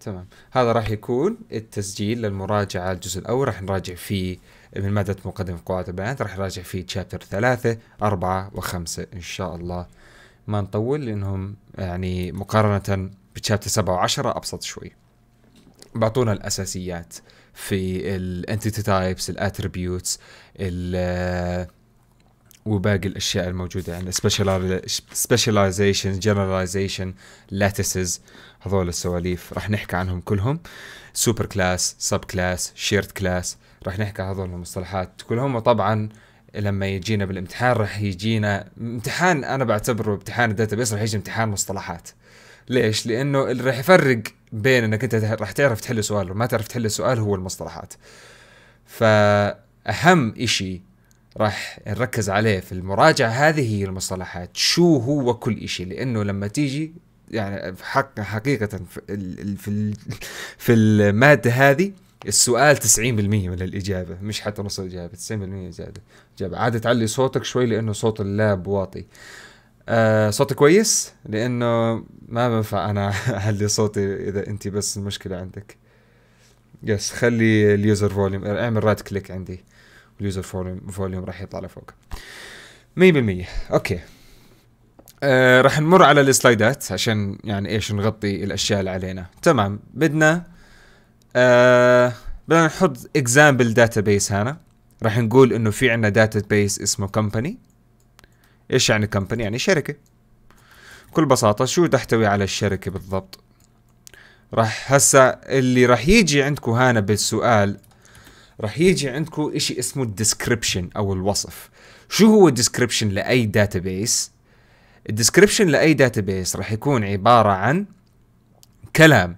تمام هذا راح يكون التسجيل للمراجعة الجزء الأول راح نراجع فيه من مادة مقدمة في قواعد البيانات راح نراجع فيه تشابتر ثلاثة أربعة وخمسة إن شاء الله ما نطول لأنهم يعني مقارنة بتشابتر سبعة وعشرة أبسط شوي بعطونا الأساسيات في الانتيتي تايبس الاتريبيوتس وباقي الاشياء الموجوده عندنا سبيشاليزيشن جنراليزيشن لاتسز هذول السواليف راح نحكي عنهم كلهم سوبر كلاس سب كلاس شيرد كلاس راح نحكي هذول المصطلحات كلهم وطبعا لما يجينا بالامتحان راح يجينا امتحان انا بعتبره امتحان الداتا بيس راح يجي امتحان مصطلحات ليش؟ لانه اللي راح يفرق بين انك انت راح تعرف تحل سؤال وما تعرف تحل السؤال هو المصطلحات. فاهم اشي راح نركز عليه في المراجعة هذه هي المصطلحات شو هو كل إشي لأنه لما تيجي يعني حق حقيقة في في المادة هذه السؤال 90% من الإجابة مش حتى نص الإجابة 90% زيادة إجابة عادة تعلي صوتك شوي لأنه صوت اللاب واطي آه صوتي كويس لأنه ما بنفع أنا أعلي صوتي إذا أنت بس المشكلة عندك يس خلي اليوزر فوليوم اعمل رايت كليك عندي اليوزر فوليوم راح يطلع لفوق 100% اوكي آه راح نمر على السلايدات عشان يعني ايش نغطي الاشياء اللي علينا تمام بدنا آه بدنا نحط اكزامبل داتا بيس هنا راح نقول انه في عندنا بيس اسمه كمباني ايش يعني كمباني يعني شركه بكل بساطه شو تحتوي على الشركه بالضبط راح هسا اللي راح يجي عندكم هنا بالسؤال راح يجي عندكم شيء اسمه الديسكربشن او الوصف شو هو الديسكربشن لاي داتابيس الديسكربشن لاي داتابيس راح يكون عباره عن كلام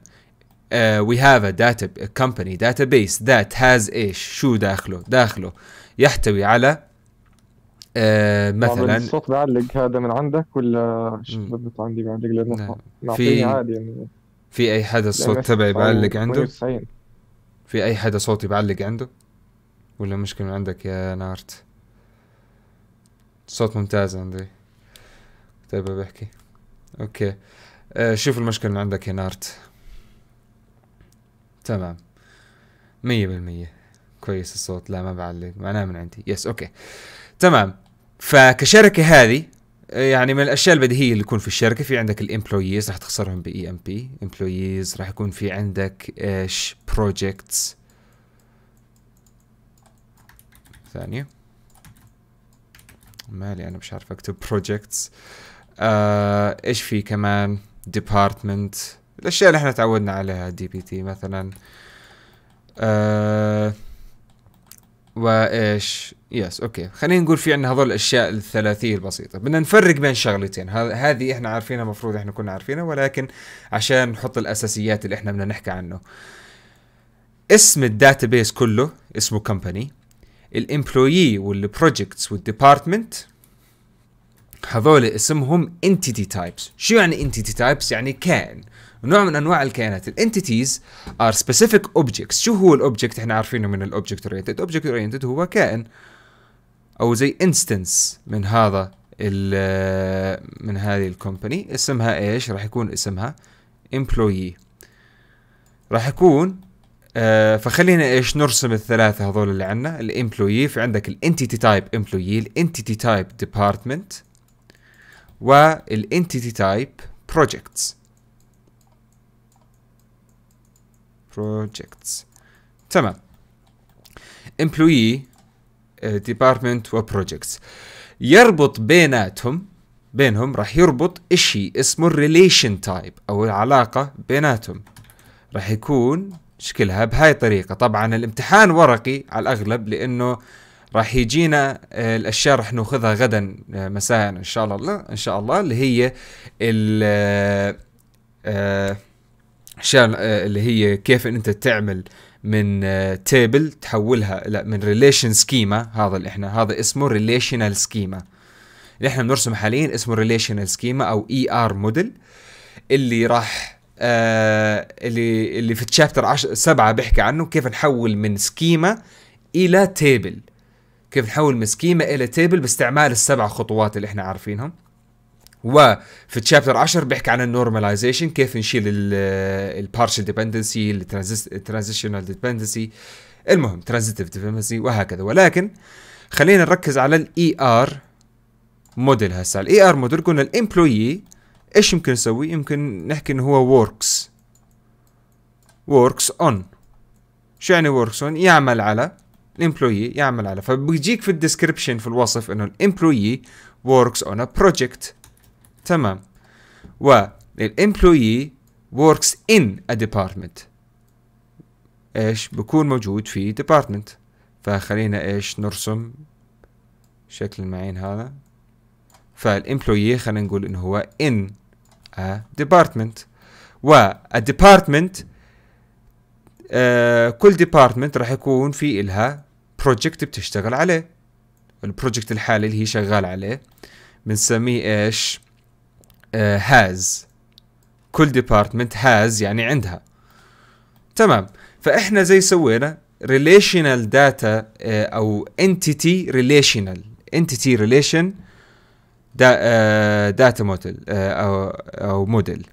وي هاف ا داتا data a company database ايش شو داخله داخله يحتوي على آه مثلا الصوت بعلق هذا من عندك ولا بالضبط عندي بعلق لانه نعم. في عادي يعني في اي حدا الصوت تبعي بعلق عنده 98. في اي حدا صوتي بعلق عنده ولا مشكلة من عندك يا نارت صوت ممتاز عندي طيب بحكي اوكي آه شوف المشكلة من عندك يا نارت تمام مية بالمية كويس الصوت لا ما بعلق معناه من عندي يس اوكي تمام فكشركة هذه يعني من الاشياء البديهيه اللي يكون في الشركه في عندك الامبلويز راح تخسرهم باي ام بي امبلويز راح يكون في عندك ايش بروجكتس ثانيه مالي انا مش عارف اكتب بروجكتس آه ايش في كمان ديبارتمنت الاشياء اللي احنا تعودنا عليها دي بي تي مثلا آه وايش يس اوكي خلينا نقول في عندنا هذول الاشياء الثلاثيه البسيطه بدنا نفرق بين شغلتين هذه احنا عارفينها المفروض احنا كنا عارفينها ولكن عشان نحط الاساسيات اللي احنا بدنا نحكي عنه اسم الداتابيس كله اسمه كمباني الامبلوي والبروجكتس والديبارتمنت هذول اسمهم انتيتي تايبس شو يعني انتيتي تايبس يعني كائن نوع من انواع الكائنات الانتيتيز ار سبيسيفيك اوبجكتس شو هو الاوبجكت احنا عارفينه من الاوبجكت اورينتد اوبجكت اورينتد هو كائن او زي انستنس من هذا ال من هذه الكومباني اسمها ايش راح يكون اسمها امبلويي راح يكون آه فخلينا ايش نرسم الثلاثه هذول اللي عندنا الامبلويي في عندك الانتيتي تايب امبلويي الانتيتي تايب ديبارتمنت والانتيتي تايب بروجكتس بروجكتس تمام امبلويي ديبارتمنت آه، وبروجكتس يربط بيناتهم بينهم راح يربط اشي اسمه الريليشن تايب او العلاقة بيناتهم راح يكون شكلها بهاي الطريقة طبعا الامتحان ورقي على الاغلب لانه راح يجينا آه، الاشياء راح ناخذها غدا آه، مساء ان شاء الله ان شاء الله اللي هي ال الاشياء اللي هي كيف انت تعمل من تيبل آه, تحولها لا من ريليشن سكيما هذا اللي احنا هذا اسمه ريليشنال سكيما اللي احنا بنرسم حاليا اسمه ريليشنال سكيما او اي ار موديل اللي راح آه، اللي اللي في تشابتر 7 سبعة بيحكي عنه كيف نحول من سكيما الى تيبل كيف نحول من سكيما الى تيبل باستعمال السبع خطوات اللي احنا عارفينهم وفي تشابتر 10 بيحكي عن النورماليزيشن كيف نشيل البارشل ديبندنسي الترانزيشنال ديبندنسي المهم ترانزيتيف ديبندنسي وهكذا ولكن خلينا نركز على الاي ار موديل هسه الاي ار موديل قلنا الامبلويي ايش يمكن نسوي يمكن نحكي انه هو وركس وركس اون شو يعني وركس اون يعمل على الامبلويي يعمل على فبيجيك في الديسكربشن في الوصف انه الامبلويي وركس اون ا بروجكت تمام الامبلوي works in a department ايش بكون موجود في department فخلينا ايش نرسم شكل المعين هذا فالامبلوي خلينا نقول انه هو in a department و ا department آه، كل ديبارتمنت راح يكون في إلها بروجكت بتشتغل عليه البروجكت الحالي اللي هي شغال عليه بنسميه ايش هاز آه، كل ديبارتمنت هاز يعني عندها تمام فاحنا زي سوينا ريليشنال آه، داتا او انتيتي ريليشنال انتيتي ريليشن داتا موديل او او موديل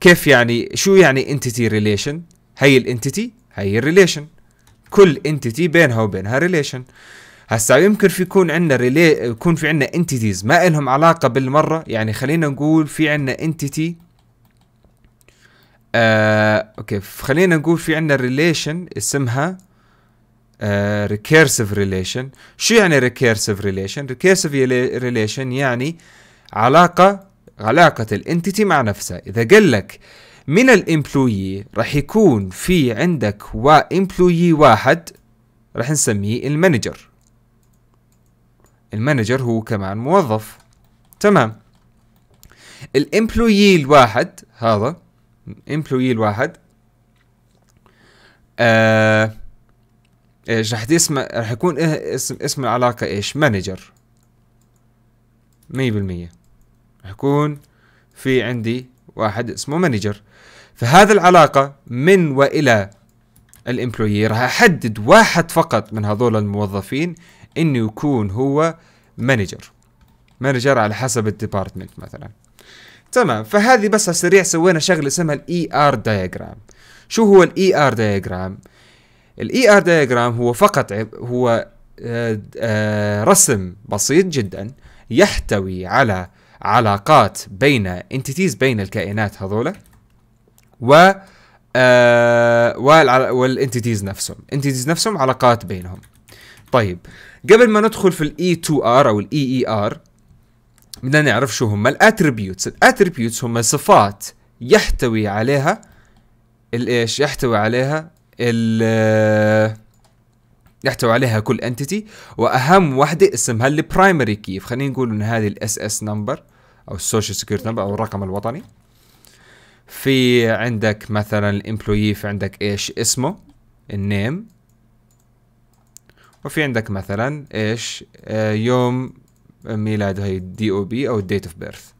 كيف يعني شو يعني انتيتي ريليشن هي الانتيتي هي الريليشن كل انتيتي بينها وبينها ريليشن هسا يمكن في يكون عندنا ريلي يكون في عندنا انتيتيز ما إلهم علاقة بالمرة يعني خلينا نقول في عندنا انتيتي آه اوكي خلينا نقول في عندنا ريليشن اسمها ريكيرسيف آه ريليشن شو يعني ريكيرسيف ريليشن ريكيرسيف ريليشن يعني علاقة علاقة الانتيتي مع نفسها إذا قال لك من الامبلوي راح يكون في عندك وامبلويي واحد راح نسميه المانجر المانجر هو كمان موظف تمام الامبلويي الواحد هذا الامبلويي الواحد آه ايش رح اسمه رح يكون إيه اسم اسم العلاقة ايش مانجر مية بالمية رح يكون في عندي واحد اسمه مانجر فهذا العلاقة من وإلى الامبلويي راح احدد واحد فقط من هذول الموظفين انه يكون هو مانجر مانجر على حسب الديبارتمنت مثلا تمام فهذه بس على السريع سوينا شغله اسمها الاي ار دايجرام شو هو الاي ار دايجرام الاي ار دايجرام هو فقط هو آه، آه، رسم بسيط جدا يحتوي على علاقات بين انتيتيز بين الكائنات هذولا و آه، والانتيتيز نفسهم انتيتيز نفسهم علاقات بينهم طيب قبل ما ندخل في الاي 2 ار او الاي اي e ار e بدنا نعرف شو هم الاتريبيوتس الاتريبيوتس هم صفات يحتوي عليها الايش يحتوي عليها ال يحتوي عليها كل انتيتي واهم وحده اسمها البرايمري كي خلينا نقول ان هذه الاس اس نمبر او السوشيال سكيورتي نمبر او الرقم الوطني في عندك مثلا الامبلوي في عندك ايش اسمه النيم وفي عندك مثلا ايش آه، يوم ميلاد هي الدي او بي او الديت اوف بيرث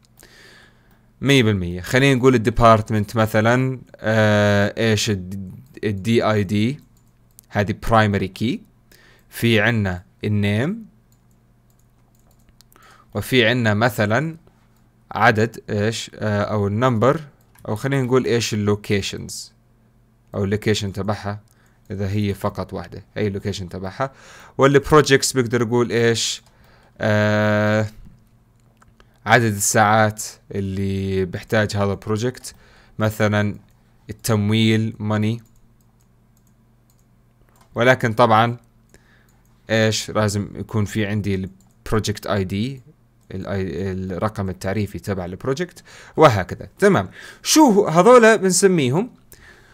100% خلينا نقول الديبارتمنت مثلا آه، ايش الدي اي دي هذه برايمري كي في عنا النيم وفي عنا مثلا عدد ايش آه، او النمبر او خلينا نقول ايش اللوكيشنز او اللوكيشن تبعها اذا هي فقط واحده اي لوكيشن تبعها والبروجكتس بقدر اقول ايش آه عدد الساعات اللي بحتاج هذا البروجكت مثلا التمويل ماني ولكن طبعا ايش لازم يكون في عندي البروجكت اي دي الرقم التعريفي تبع البروجكت وهكذا تمام شو هذول بنسميهم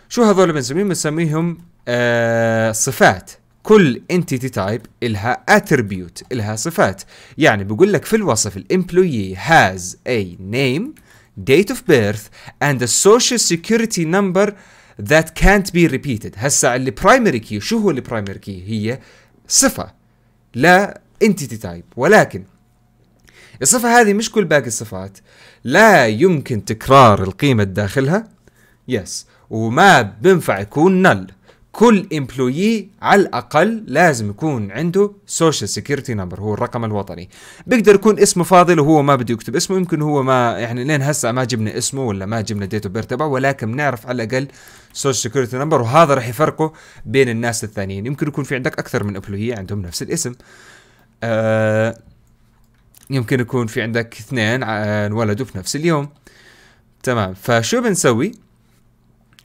شو هذول بنسميهم بنسميهم آه، صفات كل انتيتي تايب الها اتربيوت الها صفات يعني بقول لك في الوصف الامبلويي هاز اي نيم ديت اوف بيرث اند a social security number that can't be repeated هسا البرايمري كي شو هو البرايمري كي هي صفة لا انتيتي تايب ولكن الصفة هذه مش كل باقي الصفات لا يمكن تكرار القيمة داخلها يس yes. وما بينفع يكون نل كل امبلويي على الاقل لازم يكون عنده سوشيال سيكيورتي نمبر هو الرقم الوطني بيقدر يكون اسمه فاضل وهو ما بده يكتب اسمه يمكن هو ما يعني لين هسه ما جبنا اسمه ولا ما جبنا ديت اوف تبعه ولكن بنعرف على الاقل سوشيال سيكيورتي نمبر وهذا راح يفرقه بين الناس الثانيين يمكن يكون في عندك اكثر من امبلويي عندهم نفس الاسم آه، يمكن يكون في عندك اثنين آه، انولدوا في نفس اليوم تمام فشو بنسوي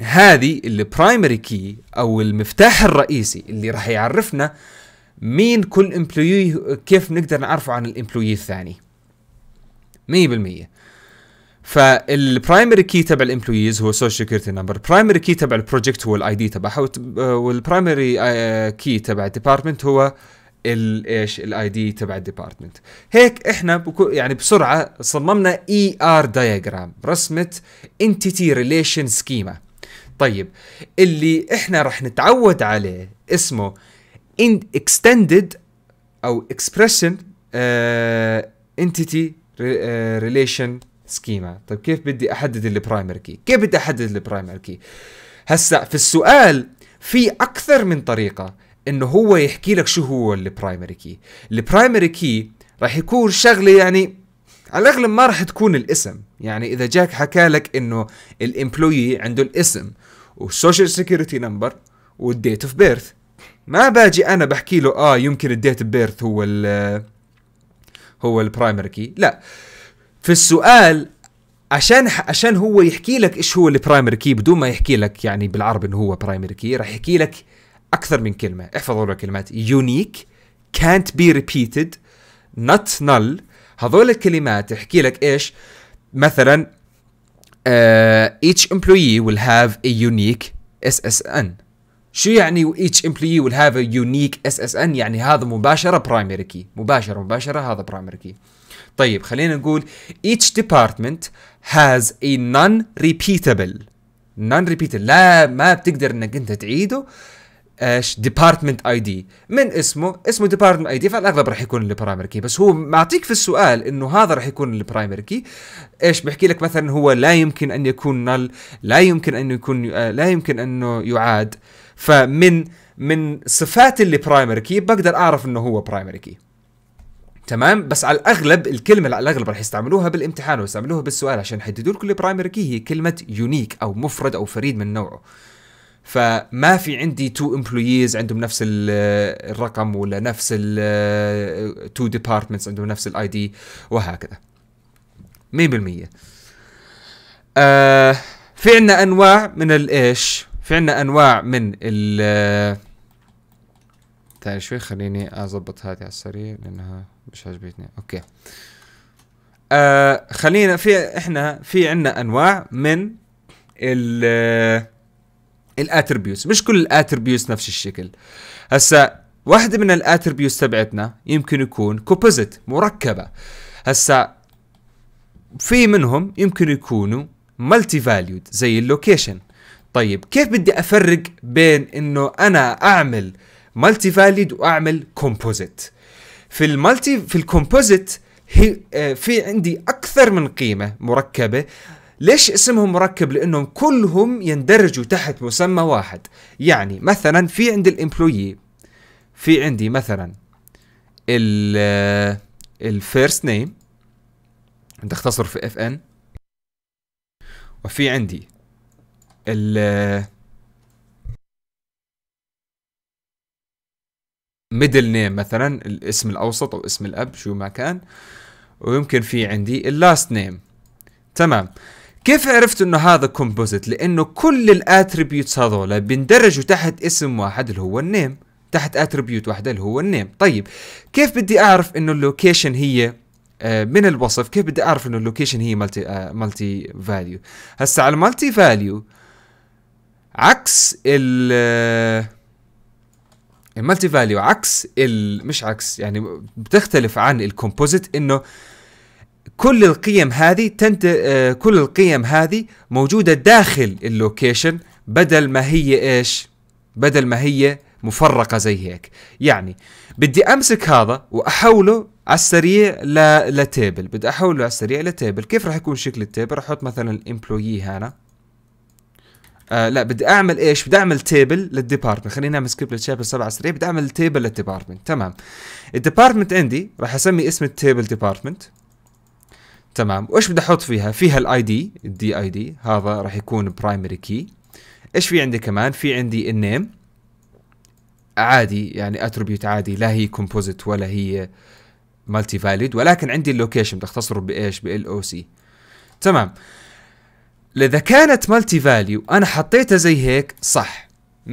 هذه البرايمري كي او المفتاح الرئيسي اللي راح يعرفنا مين كل امبلوي كيف نقدر نعرفه عن الامبلوي الثاني 100% فالبرايمري كي تبع الامبلويز هو السوشيال سيكيورتي نمبر البرايمري كي تبع البروجكت هو الاي دي تبعها والبرايمري آه، كي تبع الديبارتمنت هو ايش الاي دي تبع الديبارتمنت هيك احنا بكو يعني بسرعه صممنا اي ار دايجرام رسمه انتيتي ريليشن سكيما طيب اللي احنا رح نتعود عليه اسمه extended او expression uh, entity ريليشن سكيما آه، طيب كيف بدي احدد البرايمري كي كيف بدي احدد البرايمري كي هسا في السؤال في اكثر من طريقه انه هو يحكي لك شو هو البرايمري كي البرايمري كي راح يكون شغله يعني على الاغلب ما راح تكون الاسم يعني اذا جاك حكى لك انه الامبلوي عنده الاسم والسوشيال سيكيورتي نمبر والديت اوف بيرث ما باجي انا بحكي له اه يمكن الديت اوف بيرث هو ال هو البرايمري كي لا في السؤال عشان عشان هو يحكي لك ايش هو البرايمري كي بدون ما يحكي لك يعني بالعربي انه هو برايمري كي راح يحكي لك اكثر من كلمه احفظوا الكلمات يونيك كانت بي ريبيتد نوت نل هذول الكلمات يحكي لك ايش مثلا uh, each employee will have a unique SSN شو يعني each employee will have a unique SSN يعني هذا مباشرة primary key مباشرة مباشرة هذا primary key طيب خلينا نقول each department has a non repeatable non repeatable لا ما بتقدر انك انت تعيده ايش ديبارتمنت اي دي من اسمه اسمه ديبارتمنت اي دي فالاغلب راح يكون البرايمري كي بس هو معطيك في السؤال انه هذا راح يكون البرايمري كي ايش بحكي لك مثلا هو لا يمكن ان يكون نل لا يمكن انه يكون آه، لا يمكن انه يعاد فمن من صفات اللي برايمري كي بقدر اعرف انه هو برايمري كي تمام بس على الاغلب الكلمه اللي على الاغلب راح يستعملوها بالامتحان ويستعملوها بالسؤال عشان يحددوا لكم البرايمري كي هي كلمه يونيك او مفرد او فريد من نوعه فما في عندي تو امبلويز عندهم نفس الرقم ولا نفس تو ديبارتمنتس عندهم نفس الاي دي وهكذا 100% آه في عندنا انواع من الايش في عندنا انواع من ال تعال شوي خليني اظبط هذه على السريع لانها مش عجبتني اوكي آه خلينا في احنا في عندنا انواع من ال الاتربيوتس مش كل الاتربيوتس نفس الشكل هسا واحدة من الاتربيوتس تبعتنا يمكن يكون كوبوزيت مركبة هسا في منهم يمكن يكونوا مالتي فاليود زي اللوكيشن طيب كيف بدي افرق بين انه انا اعمل مالتي فاليود واعمل كومبوزيت في المالتي في الكومبوزيت هي آه، في عندي اكثر من قيمه مركبه ليش اسمهم مركب لانهم كلهم يندرجوا تحت مسمى واحد يعني مثلا في عند الامبلويي في عندي مثلا ال الفيرست نيم تختصر في اف ان وفي عندي ال ميدل نيم مثلا الاسم الاوسط او اسم الاب شو ما كان ويمكن في عندي اللاست نيم تمام كيف عرفت انه هذا كومبوزيت لانه كل الاتريبيوتس هذولا بيندرجوا تحت اسم واحد اللي هو النيم تحت اتريبيوت واحده اللي هو النيم طيب كيف بدي اعرف انه اللوكيشن هي آه، من الوصف كيف بدي اعرف انه اللوكيشن هي مالتي مالتي فاليو هسا على المالتي فاليو عكس ال المالتي آه، فاليو عكس ال مش عكس يعني بتختلف عن الكومبوزيت انه كل القيم هذه تنت... آه، كل القيم هذه موجوده داخل اللوكيشن بدل ما هي ايش بدل ما هي مفرقه زي هيك يعني بدي امسك هذا واحوله على السريع ل... لتيبل بدي احوله على السريع لتيبل كيف راح يكون شكل التيبل راح احط مثلا الامبلوي هنا آه لا بدي اعمل ايش بدي اعمل تيبل للديبارتمنت خلينا نعمل سكيب للشابتر 7 سريع بدي اعمل تيبل للديبارتمنت تمام الديبارتمنت عندي راح اسمي اسم التيبل ديبارتمنت تمام وايش بدي احط فيها فيها الاي دي الدي اي دي هذا راح يكون برايمري كي ايش في عندي كمان في عندي النيم عادي يعني اتربيوت عادي لا هي كومبوزيت ولا هي مالتي فاليد ولكن عندي اللوكيشن بتختصره بايش بال او سي تمام اذا كانت مالتي فاليو انا حطيتها زي هيك صح 100%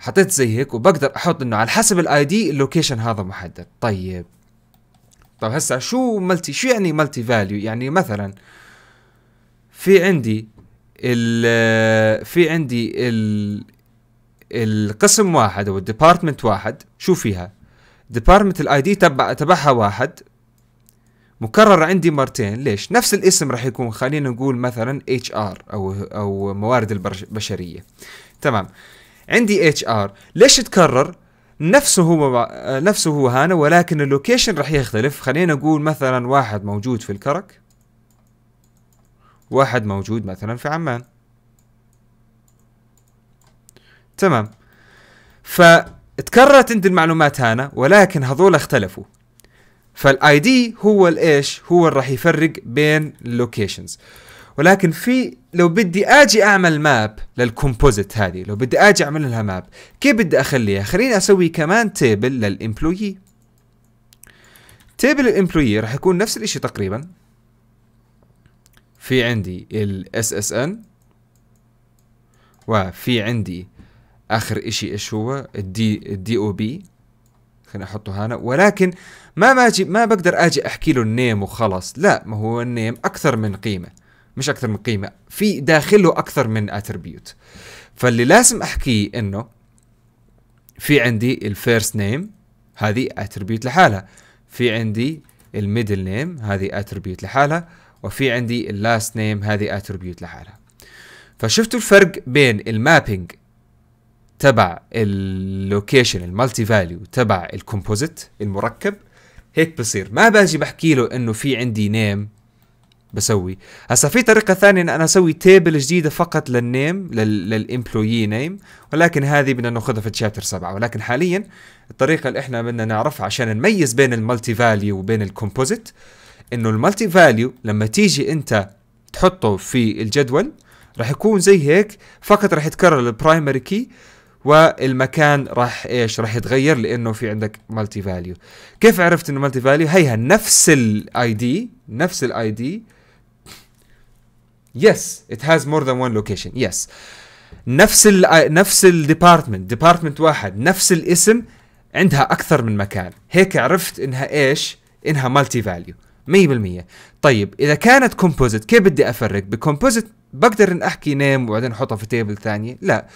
حطيت زي هيك وبقدر احط انه على حسب الاي دي اللوكيشن هذا محدد طيب طب هسا شو ملتي شو يعني ملتي فاليو يعني مثلا في عندي ال في عندي ال القسم واحد او الديبارتمنت واحد شو فيها ديبارتمنت الاي دي تبع تبعها واحد مكرر عندي مرتين ليش نفس الاسم راح يكون خلينا نقول مثلا اتش ار او او موارد البشريه تمام عندي اتش ار ليش تكرر نفسه هو آه، نفسه هو هانا ولكن اللوكيشن راح يختلف خلينا نقول مثلا واحد موجود في الكرك واحد موجود مثلا في عمان تمام فتكررت عند المعلومات هانا ولكن هذول اختلفوا فالاي دي هو الايش هو اللي راح يفرق بين اللوكيشنز ولكن في لو بدي اجي اعمل ماب للكومبوزيت هذه لو بدي اجي اعمل لها ماب كيف بدي اخليها خليني اسوي كمان تيبل للامبلويي تيبل الامبلويي راح يكون نفس الاشي تقريبا في عندي الاس اس ان وفي عندي اخر اشي ايش هو الدي الدي او بي خليني احطه هنا ولكن ما ما ما بقدر اجي احكي له النيم وخلص لا ما هو النيم اكثر من قيمه مش اكثر من قيمه في داخله اكثر من اتربيوت فاللي لازم احكيه انه في عندي الفيرست نيم هذه اتربيوت لحالها في عندي الميدل نيم هذه اتربيوت لحالها وفي عندي اللاست نيم هذه اتربيوت لحالها فشفتوا الفرق بين المابينج تبع اللوكيشن المالتي فاليو تبع الكومبوزيت المركب هيك بصير ما باجي بحكي له انه في عندي نيم بسوي هسا في طريقه ثانيه ان انا اسوي تيبل جديده فقط للنيم للامبلويي نيم ولكن هذه بدنا ناخذها في تشابتر 7 ولكن حاليا الطريقه اللي احنا بدنا نعرفها عشان نميز بين المالتي فاليو وبين الكومبوزيت انه المالتي فاليو لما تيجي انت تحطه في الجدول راح يكون زي هيك فقط راح يتكرر البرايمري كي والمكان راح ايش راح يتغير لانه في عندك مالتي فاليو كيف عرفت انه مالتي فاليو هيها نفس الاي دي نفس الاي دي يس ات هاز مور ذان وان لوكيشن يس نفس الـ آه، نفس الديبارتمنت ديبارتمنت واحد نفس الاسم عندها اكثر من مكان هيك عرفت انها ايش انها مالتي فاليو 100% طيب اذا كانت كومبوزيت كيف بدي افرق بكومبوزيت بقدر ان احكي نيم وبعدين احطها في تيبل ثانيه لا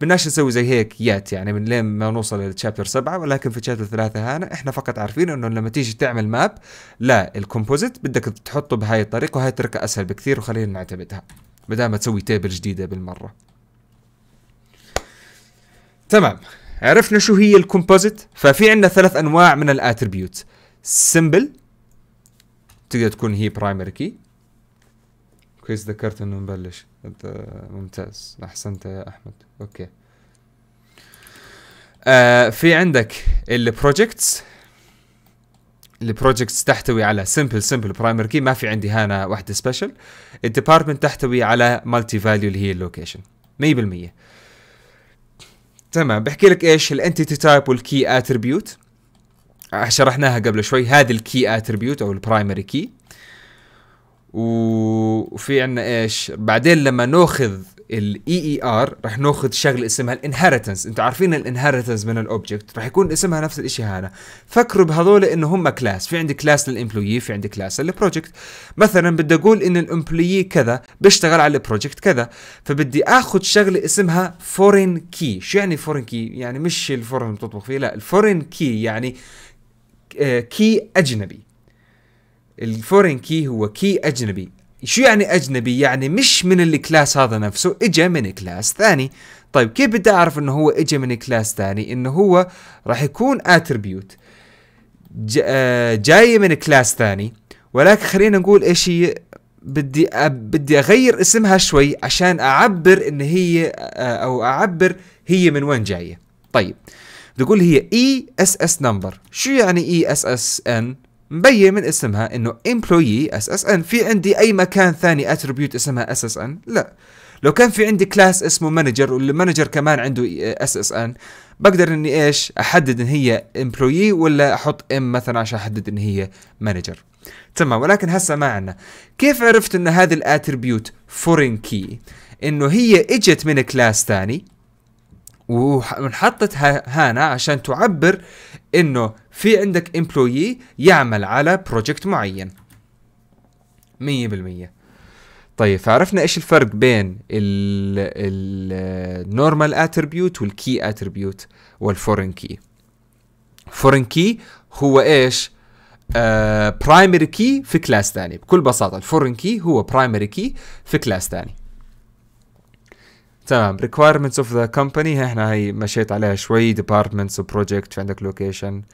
بدناش نسوي زي هيك يات يعني من لين ما نوصل للتشابتر سبعة ولكن في تشابتر ثلاثة هنا احنا فقط عارفين انه لما تيجي تعمل ماب لا الكومبوزيت بدك تحطه بهاي الطريقه وهاي الطريقه اسهل بكثير وخلينا نعتمدها بدل ما تسوي تيبل جديده بالمره تمام عرفنا شو هي الكومبوزيت ففي عندنا ثلاث انواع من الاتربيوت سمبل تقدر تكون هي برايمري كي كويس ذكرت انه نبلش ممتاز احسنت يا احمد اوكي آه في عندك البروجكتس البروجكتس تحتوي على سمبل سمبل برايمري كي ما في عندي هنا واحده سبيشل الديبارتمنت تحتوي على مالتي فاليو اللي هي اللوكيشن 100% تمام بحكي لك ايش الانتيتي تايب والكي اتربيوت شرحناها قبل شوي هذه الكي اتربيوت او البرايمري كي وفي عندنا ايش بعدين لما ناخذ الاي اي e ار e راح ناخذ شغله اسمها الانهرتنس انتم عارفين الانهرتنس من الاوبجكت راح يكون اسمها نفس الشيء هذا فكروا بهذول انه هم كلاس في عندي كلاس للامبلوي في عندي كلاس للبروجكت مثلا بدي اقول ان الامبلوي كذا بيشتغل على البروجكت كذا فبدي اخذ شغله اسمها فورين كي شو يعني فورين كي يعني مش الفورن اللي بتطبخ فيه لا الفورين كي يعني كي آه، اجنبي الفورين كي هو كي اجنبي شو يعني اجنبي يعني مش من الكلاس هذا نفسه اجى من كلاس ثاني طيب كيف بدي اعرف انه هو اجى من كلاس ثاني انه هو راح يكون اتربيوت آه، جاي من كلاس ثاني ولكن خلينا نقول ايش هي بدي بدي اغير اسمها شوي عشان اعبر ان هي آه، او اعبر هي من وين جايه طيب بتقول هي اي اس اس نمبر شو يعني اي اس اس ان مبين من اسمها انه امبلوي اس اس ان في عندي اي مكان ثاني اتريبيوت اسمها اس اس ان لا لو كان في عندي كلاس اسمه مانجر والمانجر كمان عنده اس اس ان بقدر اني ايش احدد ان هي امبلوي ولا احط ام مثلا عشان احدد ان هي مانجر تمام ولكن هسه ما عندنا كيف عرفت ان هذه الاتريبيوت فورين كي انه هي اجت من كلاس ثاني ونحطتها هنا عشان تعبر انه في عندك امبلويي يعمل على بروجكت معين 100% طيب فعرفنا ايش الفرق بين النورمال اتربيوت والكي اتربيوت والفورن كي فورن كي هو ايش برايمري آه، كي في كلاس ثاني بكل بساطه الفورن كي هو برايمري كي في كلاس ثاني تمام requirements of the company احنا هي مشيت عليها شوي departments و project في عندك location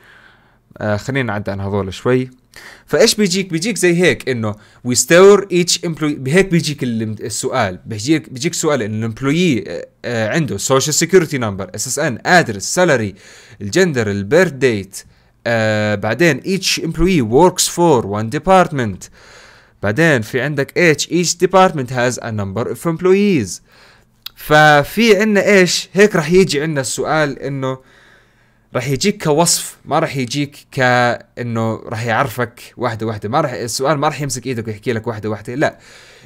آه خلينا نعد عن هذول شوي فايش بيجيك بيجيك زي هيك انه we store each employee بهيك بيجيك السؤال بيجيك بيجيك سؤال ان الامبلوي آه عنده social security number SSN address salary الجندر البيرث ديت آه بعدين each employee works for one department بعدين في عندك each each department has a number of employees ففي عنا ايش هيك رح يجي عنا السؤال انه رح يجيك كوصف ما رح يجيك كانه رح يعرفك واحده واحده ما رح السؤال ما رح يمسك ايدك ويحكي لك واحده واحده لا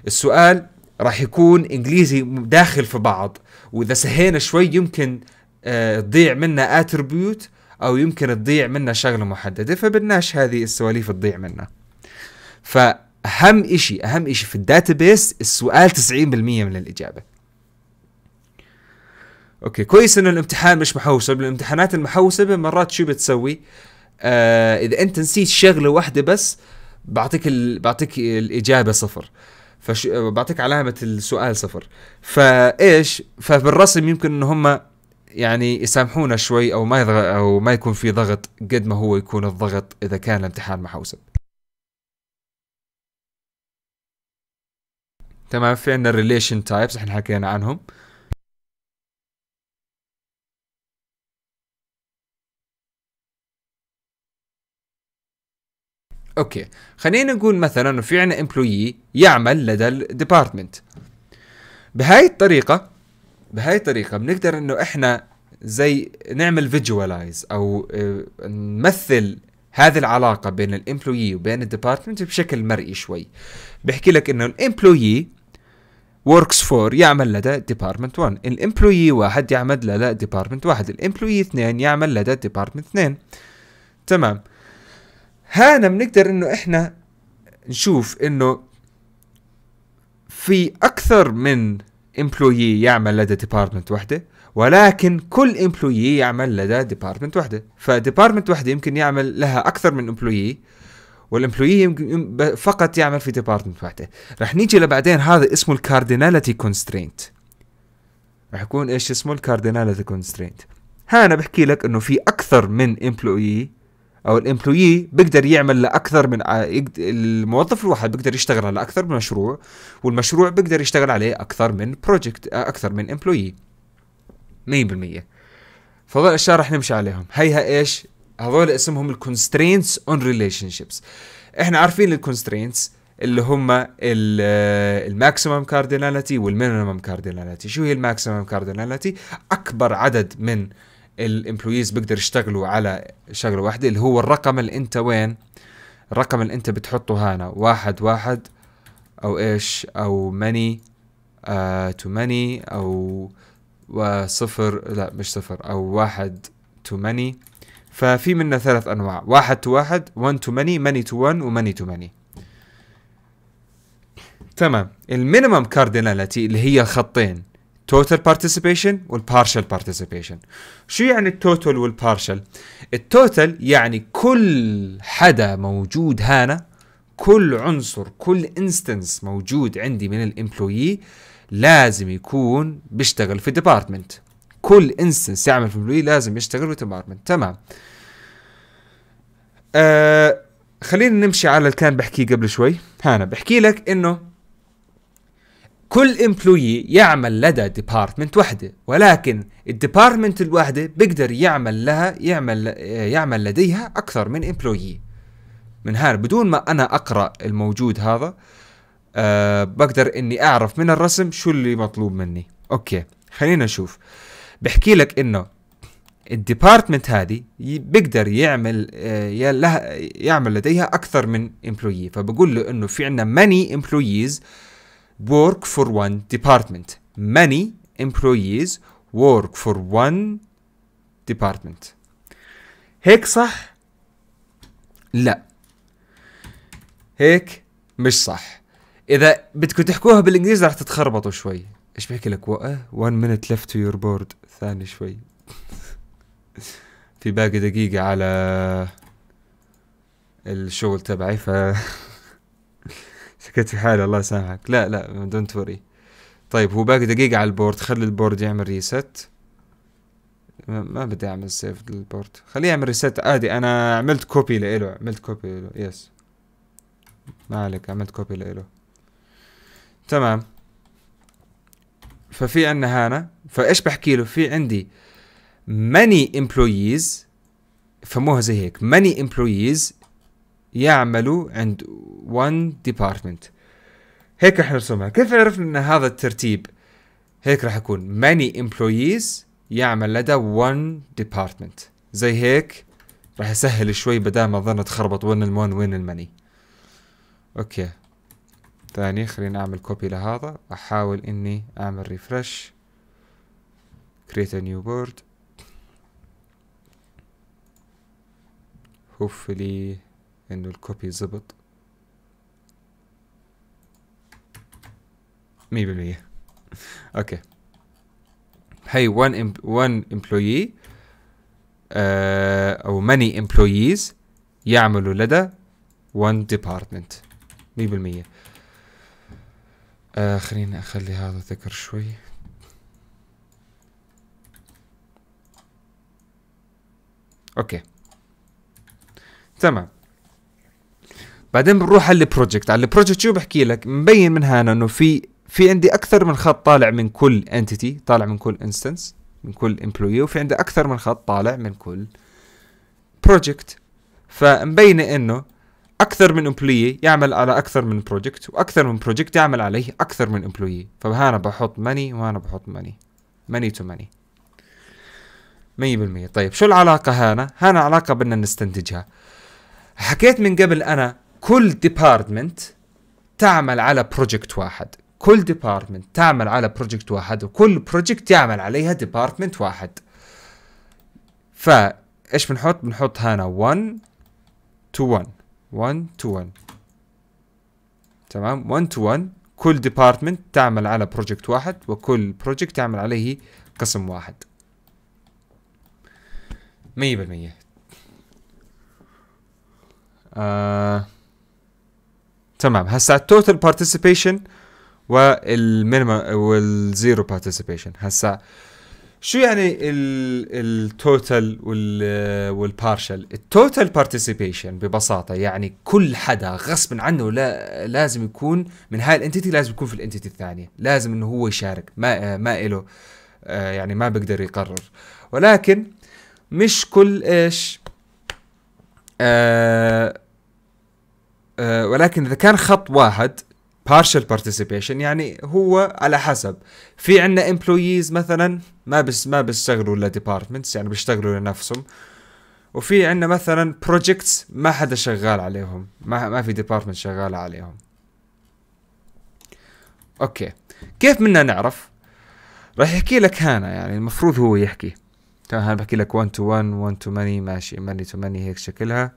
السؤال راح يكون انجليزي داخل في بعض واذا سهينا شوي يمكن آه، تضيع منا اتربيوت او يمكن تضيع منا شغله محدده فبدناش هذه السواليف تضيع منا فاهم اشي اهم اشي في الداتابيس السؤال 90% من الاجابه اوكي كويس انه الامتحان مش محوسب الامتحانات المحوسبه مرات شو بتسوي آه اذا انت نسيت شغله واحده بس بعطيك ال... بعطيك الاجابه صفر فش... بعطيك علامه السؤال صفر فايش فبالرسم يمكن ان هم يعني يسامحونا شوي او ما يضغ... او ما يكون في ضغط قد ما هو يكون الضغط اذا كان الامتحان محوسب تمام في عندنا الريليشن تايبس احنا حكينا عنهم آه اوكي خلينا نقول مثلا انه في عنا امبلوي يعمل لدى الديبارتمنت بهاي الطريقه بهاي الطريقه بنقدر انه احنا زي نعمل فيجوالايز او آه، نمثل هذه العلاقه بين الامبلوي وبين الديبارتمنت بشكل مرئي شوي بحكي لك انه الامبلوي works for يعمل لدى ديبارتمنت 1 الامبلوي واحد يعمل لدى ديبارتمنت واحد الامبلوي اثنين يعمل لدى ديبارتمنت اثنين تمام هنا بنقدر انه احنا نشوف انه في اكثر من امبلويي يعمل لدى ديبارتمنت وحده ولكن كل امبلويي يعمل لدى ديبارتمنت وحده فديبارتمنت وحده يمكن يعمل لها اكثر من امبلويي والامبلويي يمكن فقط يعمل في ديبارتمنت وحده رح نيجي لبعدين هذا اسمه الكارديناليتي كونسترينت رح يكون ايش اسمه الكارديناليتي كونسترينت هنا بحكي لك انه في اكثر من امبلويي او الامبلويي بيقدر يعمل لاكثر من الموظف الواحد بيقدر يشتغل على اكثر من مشروع والمشروع بيقدر يشتغل عليه اكثر من بروجكت اكثر من امبلويي 100% فهذول الاشياء رح نمشي عليهم هيها ايش هذول اسمهم الكونسترينتس اون ريليشن شيبس احنا عارفين الكونسترينتس اللي هم الماكسيمم كاردينالتي والمينيمم كاردينالتي شو هي الماكسيمم كاردينالتي اكبر عدد من آه الامبلويز بيقدر يشتغلوا على شغله واحده اللي هو الرقم اللي انت وين الرقم اللي انت بتحطه هنا واحد واحد او ايش او ماني آه تو ماني او وصفر لا مش صفر او واحد تو ماني ففي منه ثلاث انواع واحد تو واحد وان تو ماني ماني تو وان وماني تو ماني تمام المينيمم كارديناليتي اللي هي الخطين total participation والبارشل participation شو يعني التوتال والبارشل التوتال يعني كل حدا موجود هنا كل عنصر كل انستنس موجود عندي من الامبلويي لازم يكون بيشتغل في ديبارتمنت كل انستنس يعمل في امبلويي لازم يشتغل في ديبارتمنت تمام آه خلينا نمشي على اللي كان بحكيه قبل شوي هنا بحكي لك انه كل امبلوي يعمل لدى ديبارتمنت وحده ولكن الديبارتمنت الواحده بيقدر يعمل لها يعمل يعمل لديها اكثر من امبلوي من هنا بدون ما انا اقرا الموجود هذا أه بقدر اني اعرف من الرسم شو اللي مطلوب مني اوكي خلينا نشوف بحكي لك انه الديبارتمنت هذه بيقدر يعمل آه، لها يعمل لديها اكثر من امبلوي فبقول له انه في عندنا ماني امبلويز work for one department many employees work for one department هيك صح لا هيك مش صح اذا بدكم تحكوها بالانجليزي رح تتخربطوا شوي ايش بحكي لك وقع 1 minute left to your board ثاني شوي في باقي دقيقة على الشغل تبعي ف في حالي الله يسامحك لا لا دونت وري طيب هو باقي دقيقة على البورد خلي البورد يعمل ريست ما بدي اعمل سيف للبورد خليه يعمل ريست عادي انا عملت كوبي لإله عملت كوبي لإله يس ما عليك عملت كوبي لإله تمام ففي عندنا هانا فايش بحكي له في عندي many employees فموها زي هيك many employees يعمل عند وان ديبارتمنت هيك راح نرسمها كيف عرفنا ان هذا الترتيب هيك راح يكون many employees يعمل لدى one department زي هيك راح يسهل شوي بدل ما ظن تخربط وين المون وين المني اوكي ثاني خلينا اعمل كوبي لهذا احاول اني اعمل ريفرش create a new board hopefully انه الكوبي زبط مية بالمية اوكي هاي 1 وان امبلويي او ماني امبلويز يعملوا لدى 1 ديبارتمنت 100% آه خليني اخلي هذا ذكر شوي اوكي تمام بعدين بنروح على البروجكت على البروجكت شو بحكي لك مبين من هنا انه في في عندي اكثر من خط طالع من كل انتيتي طالع من كل انستنس من كل امبلوي وفي عندي اكثر من خط طالع من كل بروجكت فمبين انه اكثر من امبلوي يعمل على اكثر من بروجكت واكثر من بروجكت يعمل عليه اكثر من امبلوي فهنا بحط ماني وهنا بحط ماني ماني تو ماني 100% طيب شو العلاقة هنا؟ هنا علاقة بدنا نستنتجها حكيت من قبل أنا كل ديبارتمنت تعمل على بروجكت واحد كل ديبارتمنت تعمل على بروجكت واحد وكل بروجكت يعمل عليها ديبارتمنت واحد ايش بنحط بنحط هنا 1 تو 1 1 تو 1 تمام 1 تو 1 كل ديبارتمنت تعمل على بروجكت واحد وكل بروجكت تعمل عليه قسم واحد 100% آه تمام هسا التوتال بارتيسيبيشن والمينيمم والزيرو بارتيسيبيشن هسا شو يعني التوتال والبارشل التوتال بارتيسيبيشن ببساطه يعني كل حدا غصب عنه لا لازم يكون من هاي الانتيتي لازم يكون في الانتيتي الثانيه لازم انه هو يشارك ما ما له آه، يعني ما بقدر يقرر ولكن مش كل ايش آه آه، ولكن اذا كان خط واحد partial participation يعني هو على حسب في عندنا employees مثلا ما بس ما بيشتغلوا لديبارتمنتس يعني بيشتغلوا لنفسهم وفي عندنا مثلا projects ما حدا شغال عليهم ما ما في ديبارتمنت شغالة عليهم اوكي كيف بدنا نعرف راح يحكي لك هانا يعني المفروض هو يحكي تمام هانا بحكي لك 1 تو 1 1 تو ماني ماشي ماني تو ماني هيك شكلها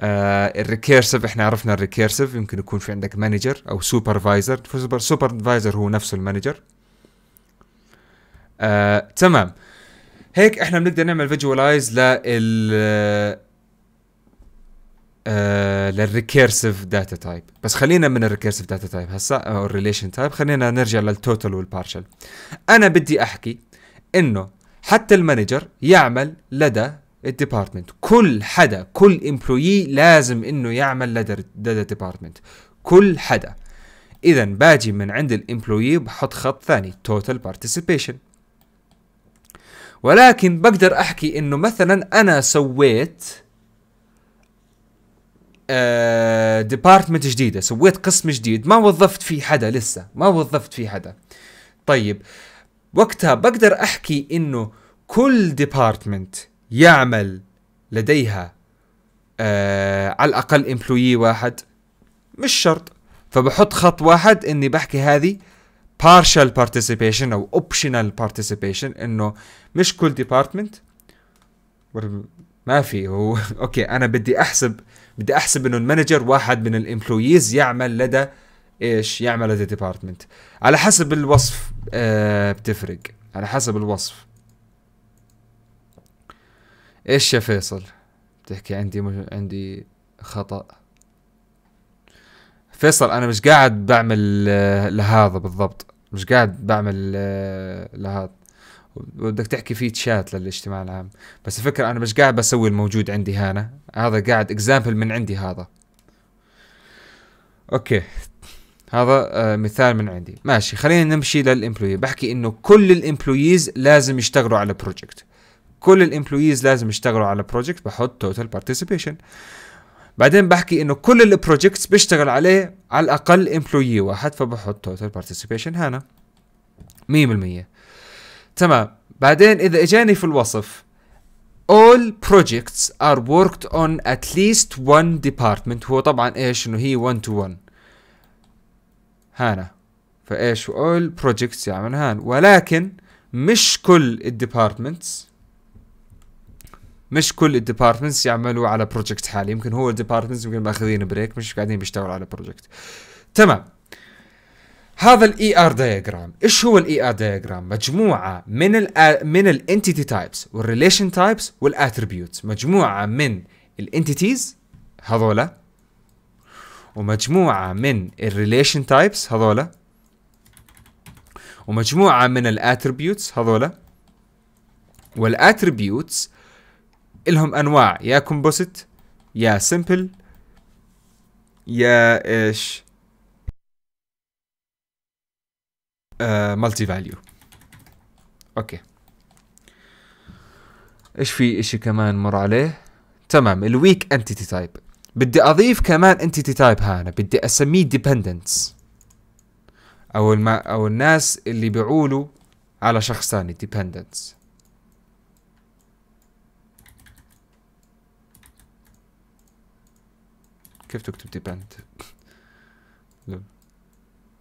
آه، الريكيرسيف احنا عرفنا الريكيرسيف يمكن يكون في عندك مانجر او سوبرفايزر سوبرفايزر هو نفسه المانجر آه تمام هيك احنا بنقدر نعمل فيجوالايز لل آه للريكيرسيف داتا تايب بس خلينا من الريكيرسيف داتا تايب هسا او الريليشن تايب خلينا نرجع للتوتال والبارشل انا بدي احكي انه حتى المانجر يعمل لدى الديبارتمنت كل حدا كل امبلويي لازم انه يعمل لدى الديبارتمنت ديبارتمنت كل حدا اذا باجي من عند الامبلويي بحط خط ثاني توتال بارتيسيبيشن ولكن بقدر احكي انه مثلا انا سويت ديبارتمنت آه، جديده سويت قسم جديد ما وظفت فيه حدا لسه ما وظفت فيه حدا طيب وقتها بقدر احكي انه كل ديبارتمنت يعمل لديها آه على الاقل امبلويي واحد مش شرط فبحط خط واحد اني بحكي هذه partial participation او optional participation انه مش كل ديبارتمنت ما في هو اوكي انا بدي احسب بدي احسب انه المانجر واحد من الامبلويز يعمل لدى ايش يعمل لدى ديبارتمنت على حسب الوصف آه بتفرق على حسب الوصف ايش يا فيصل بتحكي عندي مج... عندي خطأ فيصل انا مش قاعد بعمل آه، لهذا بالضبط مش قاعد بعمل آه، لهذا بدك تحكي فيه تشات للاجتماع العام بس الفكرة انا مش قاعد بسوي الموجود عندي هنا هذا قاعد اكزامبل من عندي هذا اوكي هذا آه، مثال من عندي ماشي خلينا نمشي للامبلوي بحكي انه كل الامبلويز لازم يشتغلوا على بروجكت كل الامبلويز لازم يشتغلوا على بروجكت بحط توتال بارتيسيبيشن بعدين بحكي انه كل البروجكتس بيشتغل عليه على الاقل امبلوي واحد فبحط توتال بارتيسيبيشن هنا 100% تمام بعدين اذا اجاني في الوصف all projects are worked on at least one department هو طبعا ايش انه هي 1 to 1 هنا فايش all projects يعني هان ولكن مش كل الديبارتمنتس مش كل الديبارتمنتس يعملوا على بروجكت حالي يمكن هو الديبارتمنتس يمكن ماخذين بريك مش قاعدين بيشتغلوا على بروجكت تمام هذا الاي ار دايجرام ايش هو الاي ار دايجرام مجموعه من الـ من الانتيتي تايبس والريليشن تايبس والاتريبيوتس مجموعه من الانتيتيز هذولا ومجموعه من الريليشن تايبس هذولا ومجموعه من الاتريبيوتس هذولا والاتريبيوتس الهم انواع يا كومبوزيت يا سمبل يا ايش مالتي آه، فاليو اوكي ايش في اشي كمان مر عليه تمام الويك انتيتي تايب بدي اضيف كمان انتيتي تايب هنا بدي اسميه ديبندنس او الما او الناس اللي بيعولوا على شخص ثاني ديبندنس كيف تكتب ديبند؟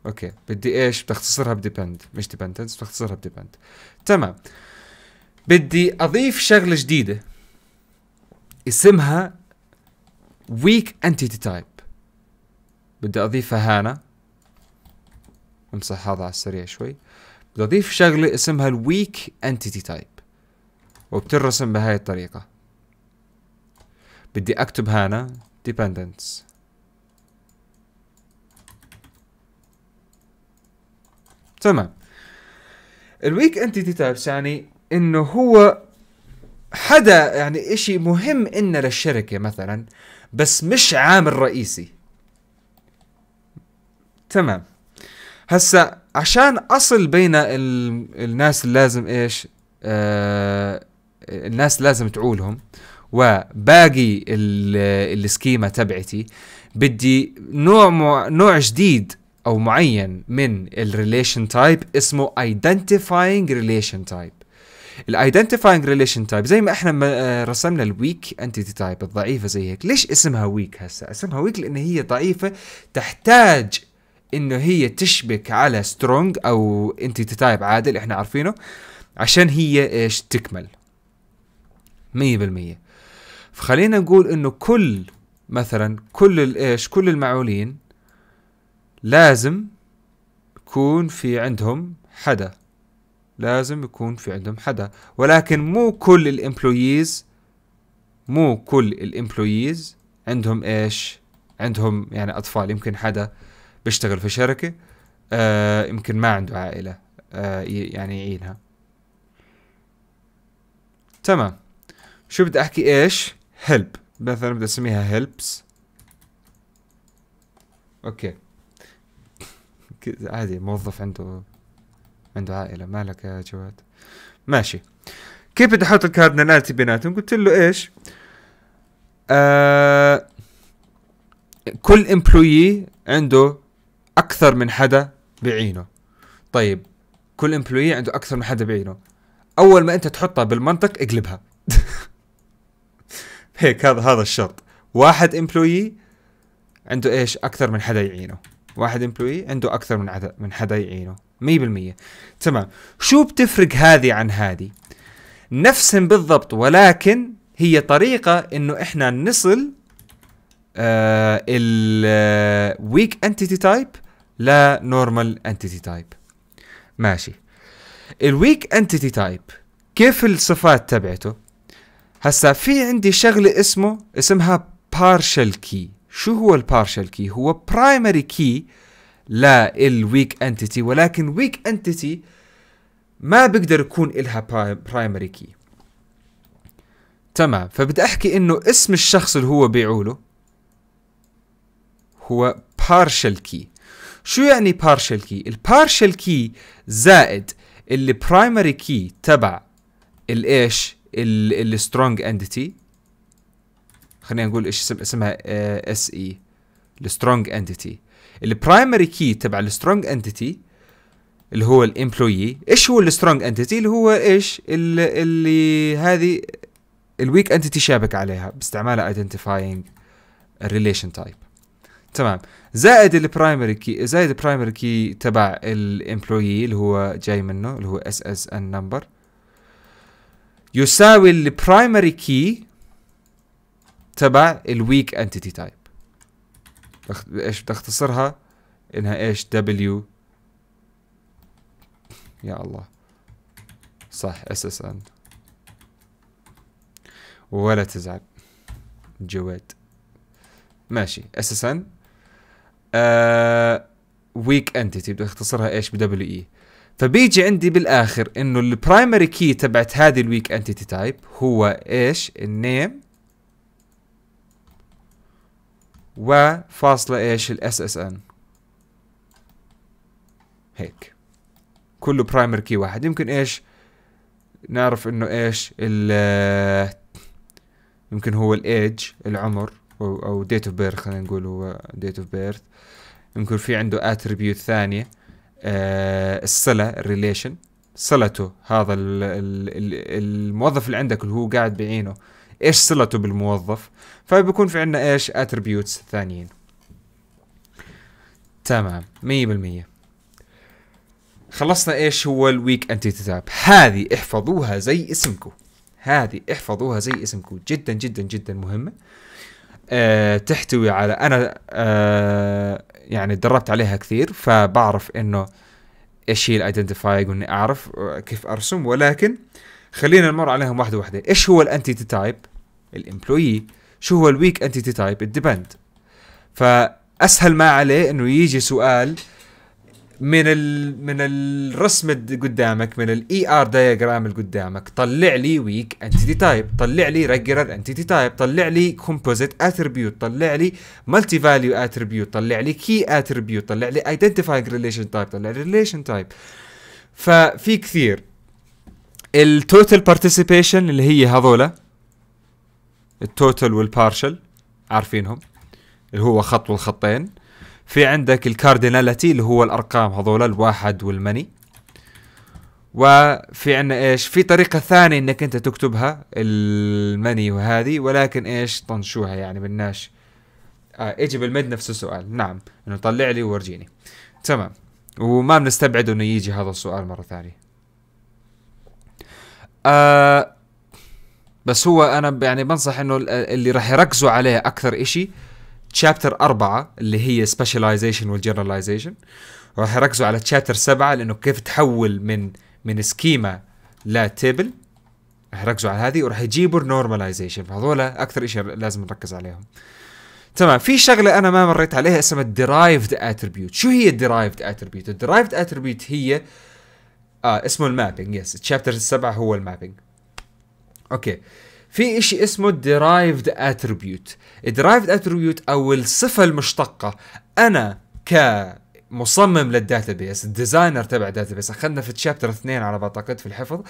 اوكي بدي ايش بتختصرها بديبند مش ديبندنس بتختصرها بديبند تمام بدي اضيف شغله جديده اسمها ويك انتيتي تايب بدي اضيفها هنا امسح هذا على السريع شوي بدي اضيف شغله اسمها الويك انتيتي تايب وبترسم بهاي الطريقه بدي اكتب هنا dependence تمام الويك انتيتي تايبس يعني انه هو حدا يعني اشي مهم إنه للشركة مثلا بس مش عامل رئيسي تمام هسا عشان اصل بين الناس اللي لازم ايش آه الناس لازم تعولهم وباقي السكيمه تبعتي بدي نوع مو نوع جديد او معين من الريليشن تايب اسمه identifying ريليشن تايب الايدنتيفاينج ريليشن تايب زي ما احنا آه، رسمنا الويك انتيتي تايب الضعيفه زي هيك ليش اسمها ويك هسه اسمها ويك لان هي ضعيفه تحتاج انه هي تشبك على سترونج او انتيتي تايب عادل احنا عارفينه عشان هي ايش تكمل 100% فخلينا نقول انه كل مثلا كل الايش كل المعولين لازم يكون في عندهم حدا لازم يكون في عندهم حدا ولكن مو كل الامبلويز مو كل الامبلويز عندهم ايش عندهم يعني اطفال يمكن حدا بيشتغل في شركه آه يمكن ما عنده عائله آه يعني يعينها تمام شو بدي احكي ايش هيلب مثلا بدي اسميها هيلبس اوكي عادي موظف عنده عنده عائلة مالك يا جواد ماشي كيف بدي احط الكارديناليتي بيناتهم قلت له ايش آه كل امبلويي عنده اكثر من حدا بعينه طيب كل امبلويي عنده اكثر من حدا بعينه اول ما انت تحطها بالمنطق اقلبها هيك هذا هذا الشرط واحد امبلوي عنده ايش اكثر من حدا يعينه واحد امبلوي عنده اكثر من عدد من حدا يعينه 100% تمام شو بتفرق هذه عن هذه نفسهم بالضبط ولكن هي طريقة انه احنا نصل آه، ال آه، weak entity type لا normal entity type ماشي ال weak entity type كيف الصفات تبعته هسا في عندي شغله اسمه اسمها partial كي شو هو partial كي هو برايمري كي للويك entity ولكن ويك entity ما بقدر يكون إلها برايمري كي تمام فبدي احكي انه اسم الشخص اللي هو بيعوله هو partial key شو يعني partial key البارشل كي زائد البرايمري كي تبع الايش السترونج انتيتي خلينا نقول ايش اسمها اس اي السترونج انتيتي البرايمري كي تبع السترونج انتيتي اللي هو الامبلويي ايش هو السترونج انتيتي اللي هو ايش اللي, هذه الويك انتيتي شابك عليها باستعمالها ايدنتيفاينج ريليشن تايب تمام زائد البرايمري كي زائد البرايمري كي تبع الامبلوي اللي هو جاي منه اللي هو اس اس ان نمبر يساوي البرايمري كي تبع الويك انتيتي تايب ايش بتختصرها انها ايش دبليو يا الله صح اس اس ان ولا تزعل جواد ماشي اس اس ان ويك انتيتي بدي اختصرها ايش بدبليو اي فبيجي عندي بالاخر انه البرايمري كي تبعت هذه الويك انتيتي تايب هو ايش النيم وفاصلة ايش الاس اس ان هيك كله برايمري كي واحد يمكن ايش نعرف انه ايش ال يمكن هو الايدج العمر او ديت اوف بيرث خلينا نقول هو ديت اوف بيرث يمكن في عنده اتريبيوت ثانيه الصله الريليشن صلته هذا الموظف اللي عندك اللي هو قاعد بعينه ايش صلته بالموظف فبيكون في عندنا ايش اتربيوتس ثانيين تمام مية بالمية خلصنا ايش هو الويك انتيتي تاب هذه احفظوها زي اسمكم هذه احفظوها زي اسمكم جدا جدا جدا مهمة أه تحتوي على انا أه يعني دربت عليها كثير فبعرف انه ايش هي الايدنتيفاي واني اعرف آه، كيف ارسم ولكن خلينا نمر عليهم واحده واحده ايش هو الانتيتي تايب الامبلوي شو هو الويك انتيتي تايب الديبند فاسهل ما عليه انه يجي سؤال من ال من الرسم اللي قدامك من الاي ار e دايجرام اللي قدامك طلع لي ويك انتيتي تايب طلع لي ريجولر انتيتي تايب طلع لي كومبوزيت اتربيوت طلع لي مالتي فاليو اتربيوت طلع لي كي اتربيوت طلع لي ايدنتيفاينج ريليشن تايب طلع لي ريليشن تايب ففي كثير التوتال بارتيسيبيشن اللي هي هذولا التوتال والبارشل عارفينهم اللي هو خط والخطين في عندك الكاردينالتي اللي هو الارقام هذول الواحد والمني وفي عندنا ايش في طريقه ثانيه انك انت تكتبها المني وهذه ولكن ايش طنشوها يعني بدناش آه اجي بالمد نفس السؤال نعم انه طلع لي وورجيني تمام وما بنستبعد انه يجي هذا السؤال مره ثانيه آه بس هو انا يعني بنصح انه اللي راح يركزوا عليه اكثر شيء تشابتر أربعة اللي هي سبيشاليزيشن والجنراليزيشن راح يركزوا على تشابتر سبعة لأنه كيف تحول من من سكيما لتيبل راح يركزوا على هذه وراح يجيبوا النورماليزيشن فهذول أكثر شيء لازم نركز عليهم تمام في شغله انا ما مريت عليها اسمها الدرايفد اتربيوت شو هي الدرايفد اتربيوت الدرايفد اتربيوت هي آه اسمه المابينج يس تشابتر السبعة هو المابينج اوكي في اشي اسمه الديرايفد اتربيوت الدرايفد اتربيوت او الصفه المشتقه انا كمصمم للداتابيس الديزاينر تبع الداتابيس اخذنا في تشابتر 2 على ما في الحفظ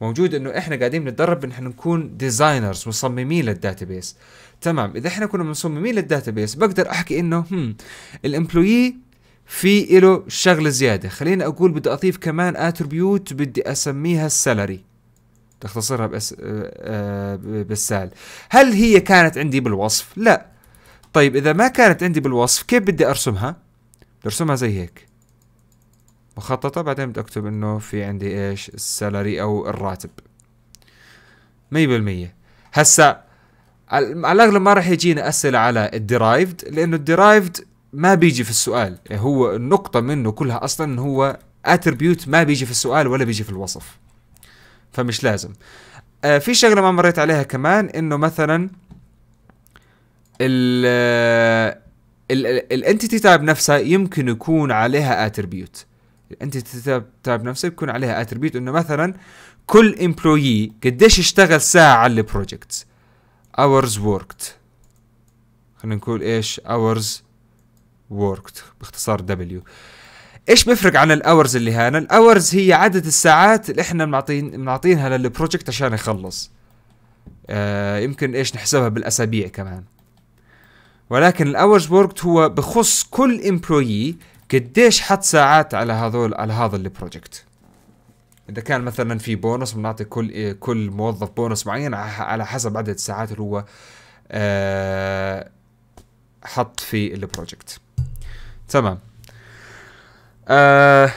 موجود انه احنا قاعدين نتدرب ان احنا نكون ديزاينرز مصممين للداتابيس تمام اذا احنا كنا مصممين للداتابيس بقدر احكي انه هم الامبلويي في له شغله زيادة خليني أقول بدي أضيف كمان اتربيوت بدي أسميها السالري تختصرها بأس... آه، آه، بالسهل هل هي كانت عندي بالوصف لا طيب اذا ما كانت عندي بالوصف كيف بدي ارسمها برسمها زي هيك مخططة بعدين بدي اكتب انه في عندي ايش السالري او الراتب 100% هسا على الاغلب ما راح يجينا اسئلة على الديرايفد لانه الديرايفد ما بيجي في السؤال يعني هو النقطة منه كلها اصلا هو اتربيوت ما بيجي في السؤال ولا بيجي في الوصف فمش لازم آه في شغله ما مريت عليها كمان انه مثلا ال آه، الانتيتي تايب نفسها يمكن يكون عليها اتربيوت الانتيتي تايب نفسها يكون عليها اتربيوت انه مثلا كل امبلويي قديش اشتغل ساعه على البروجكت hours worked خلينا نقول ايش hours worked باختصار W ايش بيفرق عن الاورز اللي هنا الاورز هي عدد الساعات اللي احنا بنعطين بنعطينها للبروجكت عشان يخلص آه يمكن ايش نحسبها بالاسابيع كمان ولكن الاورز وورك هو بخص كل امبلويي قديش حط ساعات على هذول على هذا البروجكت اذا كان مثلا في بونص بنعطي كل كل موظف بونص معين على حسب عدد الساعات اللي هو آه حط في البروجكت تمام آه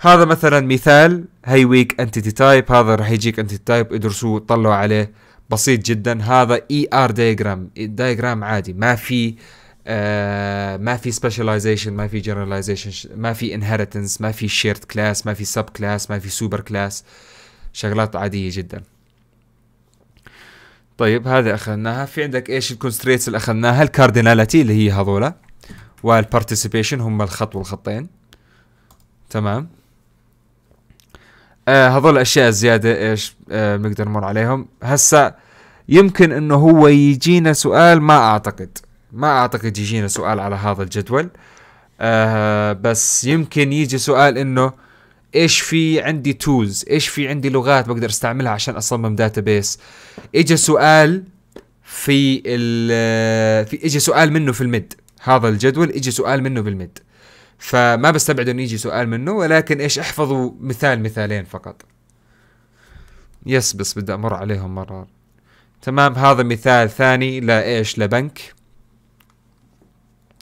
هذا مثلا مثال هاي ويك انتيتي تايب هذا راح يجيك انتيتي تايب ادرسوه طلعوا عليه بسيط جدا هذا اي ار دايجرام دايجرام عادي ما في آه ما في سبيشاليزيشن ما في جنراليزيشن ما في انهرتنس ما في شيرد كلاس ما في سب كلاس ما في سوبر كلاس شغلات عاديه جدا طيب هذا اخذناها في عندك ايش الكونستريتس اللي اخذناها الكارديناليتي اللي هي هذولا والبارتيسيبيشن هم الخط والخطين تمام آه هذول الاشياء الزياده ايش آه بنقدر نمر عليهم هسا يمكن انه هو يجينا سؤال ما اعتقد ما اعتقد يجينا سؤال على هذا الجدول آه بس يمكن يجي سؤال انه ايش في عندي تولز ايش في عندي لغات بقدر استعملها عشان اصمم داتابيس اجى سؤال في ال آه، في اجى سؤال منه في المد هذا الجدول اجى سؤال منه بالمد فما بستبعد انه يجي سؤال منه ولكن ايش احفظوا مثال مثالين فقط يس بس بدي امر عليهم مرار تمام هذا مثال ثاني لايش لبنك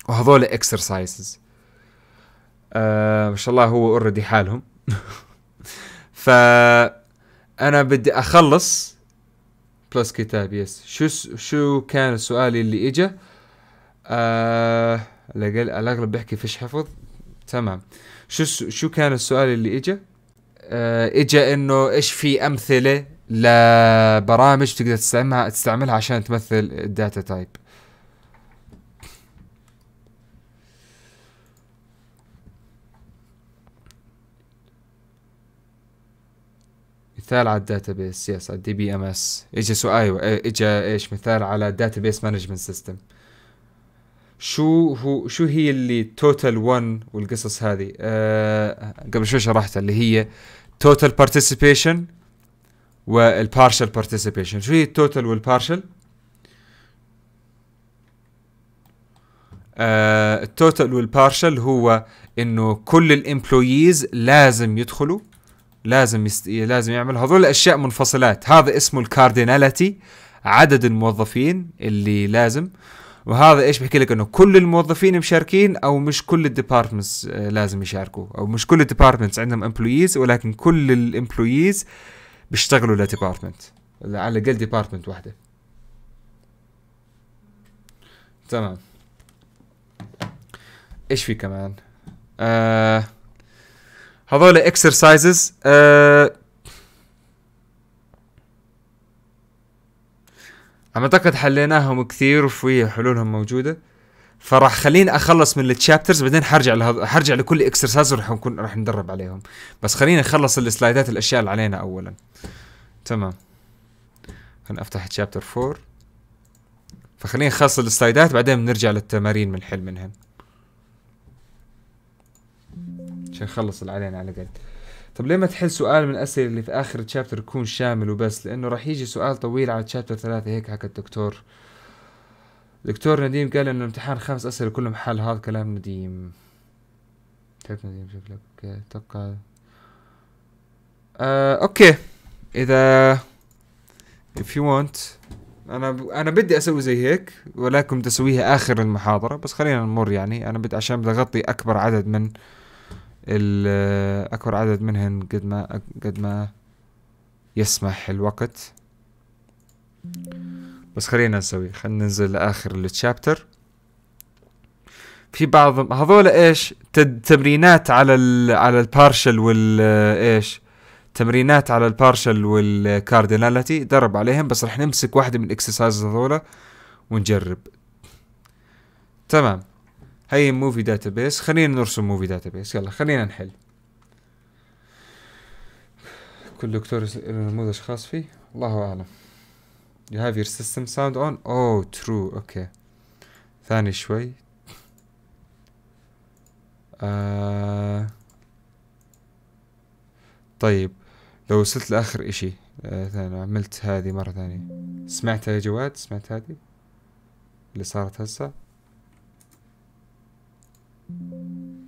وهذول اكسرسايزز آه ما شاء الله هو اوريدي حالهم ف انا بدي اخلص بلس كتاب يس شو شو كان السؤال اللي اجى آه على الاغلب بيحكي فيش حفظ تمام شو شو كان السؤال اللي اجى؟ آه اجى انه ايش في امثله لبرامج تقدر تستعملها تستعملها عشان تمثل الداتا تايب مثال على الداتا بيس يس على الدي بي ام اس اجى سؤال اجى ايش مثال على بيس مانجمنت سيستم شو هو شو هي اللي توتال 1 والقصص هذه آه قبل شوي شرحتها اللي هي توتال بارتيسيبيشن والبارشل بارتيسيبيشن شو هي التوتال والبارشل التوتال والبارشل هو انه كل الامبلويز لازم يدخلوا لازم يست... لازم يعمل هذول الاشياء منفصلات هذا اسمه الكارديناليتي عدد الموظفين اللي لازم آه وهذا ايش بحكي لك انه كل الموظفين مشاركين او مش كل الديبارتمنتس آه، لازم يشاركوا او مش كل الديبارتمنتس عندهم امبلويز ولكن كل الامبلويز بيشتغلوا لديبارتمنت على الاقل ديبارتمنت واحده تمام ايش في كمان آه هذول اكسرسايزز آه اعتقد حليناهم كثير وفي حلولهم موجوده فراح خليني اخلص من التشابترز بعدين حرجع لهذا حرجع لكل اكسرسايز وراح نكون راح ندرب عليهم بس خليني اخلص السلايدات الاشياء اللي علينا اولا تمام خليني افتح تشابتر 4 فخليني اخلص السلايدات بعدين بنرجع للتمارين من حل منهن عشان نخلص اللي علينا على قد طب ليه ما تحل سؤال من الأسئلة اللي في آخر الشابتر يكون شامل وبس لأنه راح يجي سؤال طويل على الشابتر ثلاثة هيك حكى الدكتور دكتور نديم قال إنه الامتحان خمس أسئلة كلهم حل هذا كلام نديم كيف نديم شكلك أوكي أتوقع آه أوكي إذا if you want انا ب... انا بدي اسوي زي هيك ولكن تسويها اخر المحاضره بس خلينا نمر يعني انا بدي عشان بدي اغطي اكبر عدد من أكبر عدد منهن قد ما قد ما يسمح الوقت بس خلينا نسوي خلينا ننزل لآخر التشابتر في بعض هذول ايش تمرينات على ال على البارشل وال ايش تمرينات على البارشل والكاردينالتي درب عليهم بس رح نمسك واحدة من الاكسرسايز هذولا ونجرب تمام هاي موفي داتابيس خلينا نرسم موفي داتابيس يلا خلينا نحل كل دكتور نموذج خاص فيه الله اعلم you have your system sound on oh true اوكي okay. ثاني شوي آه. طيب لو وصلت لاخر اشي آه عملت هذه مره ثانيه سمعتها يا جواد سمعت هذه اللي صارت هسه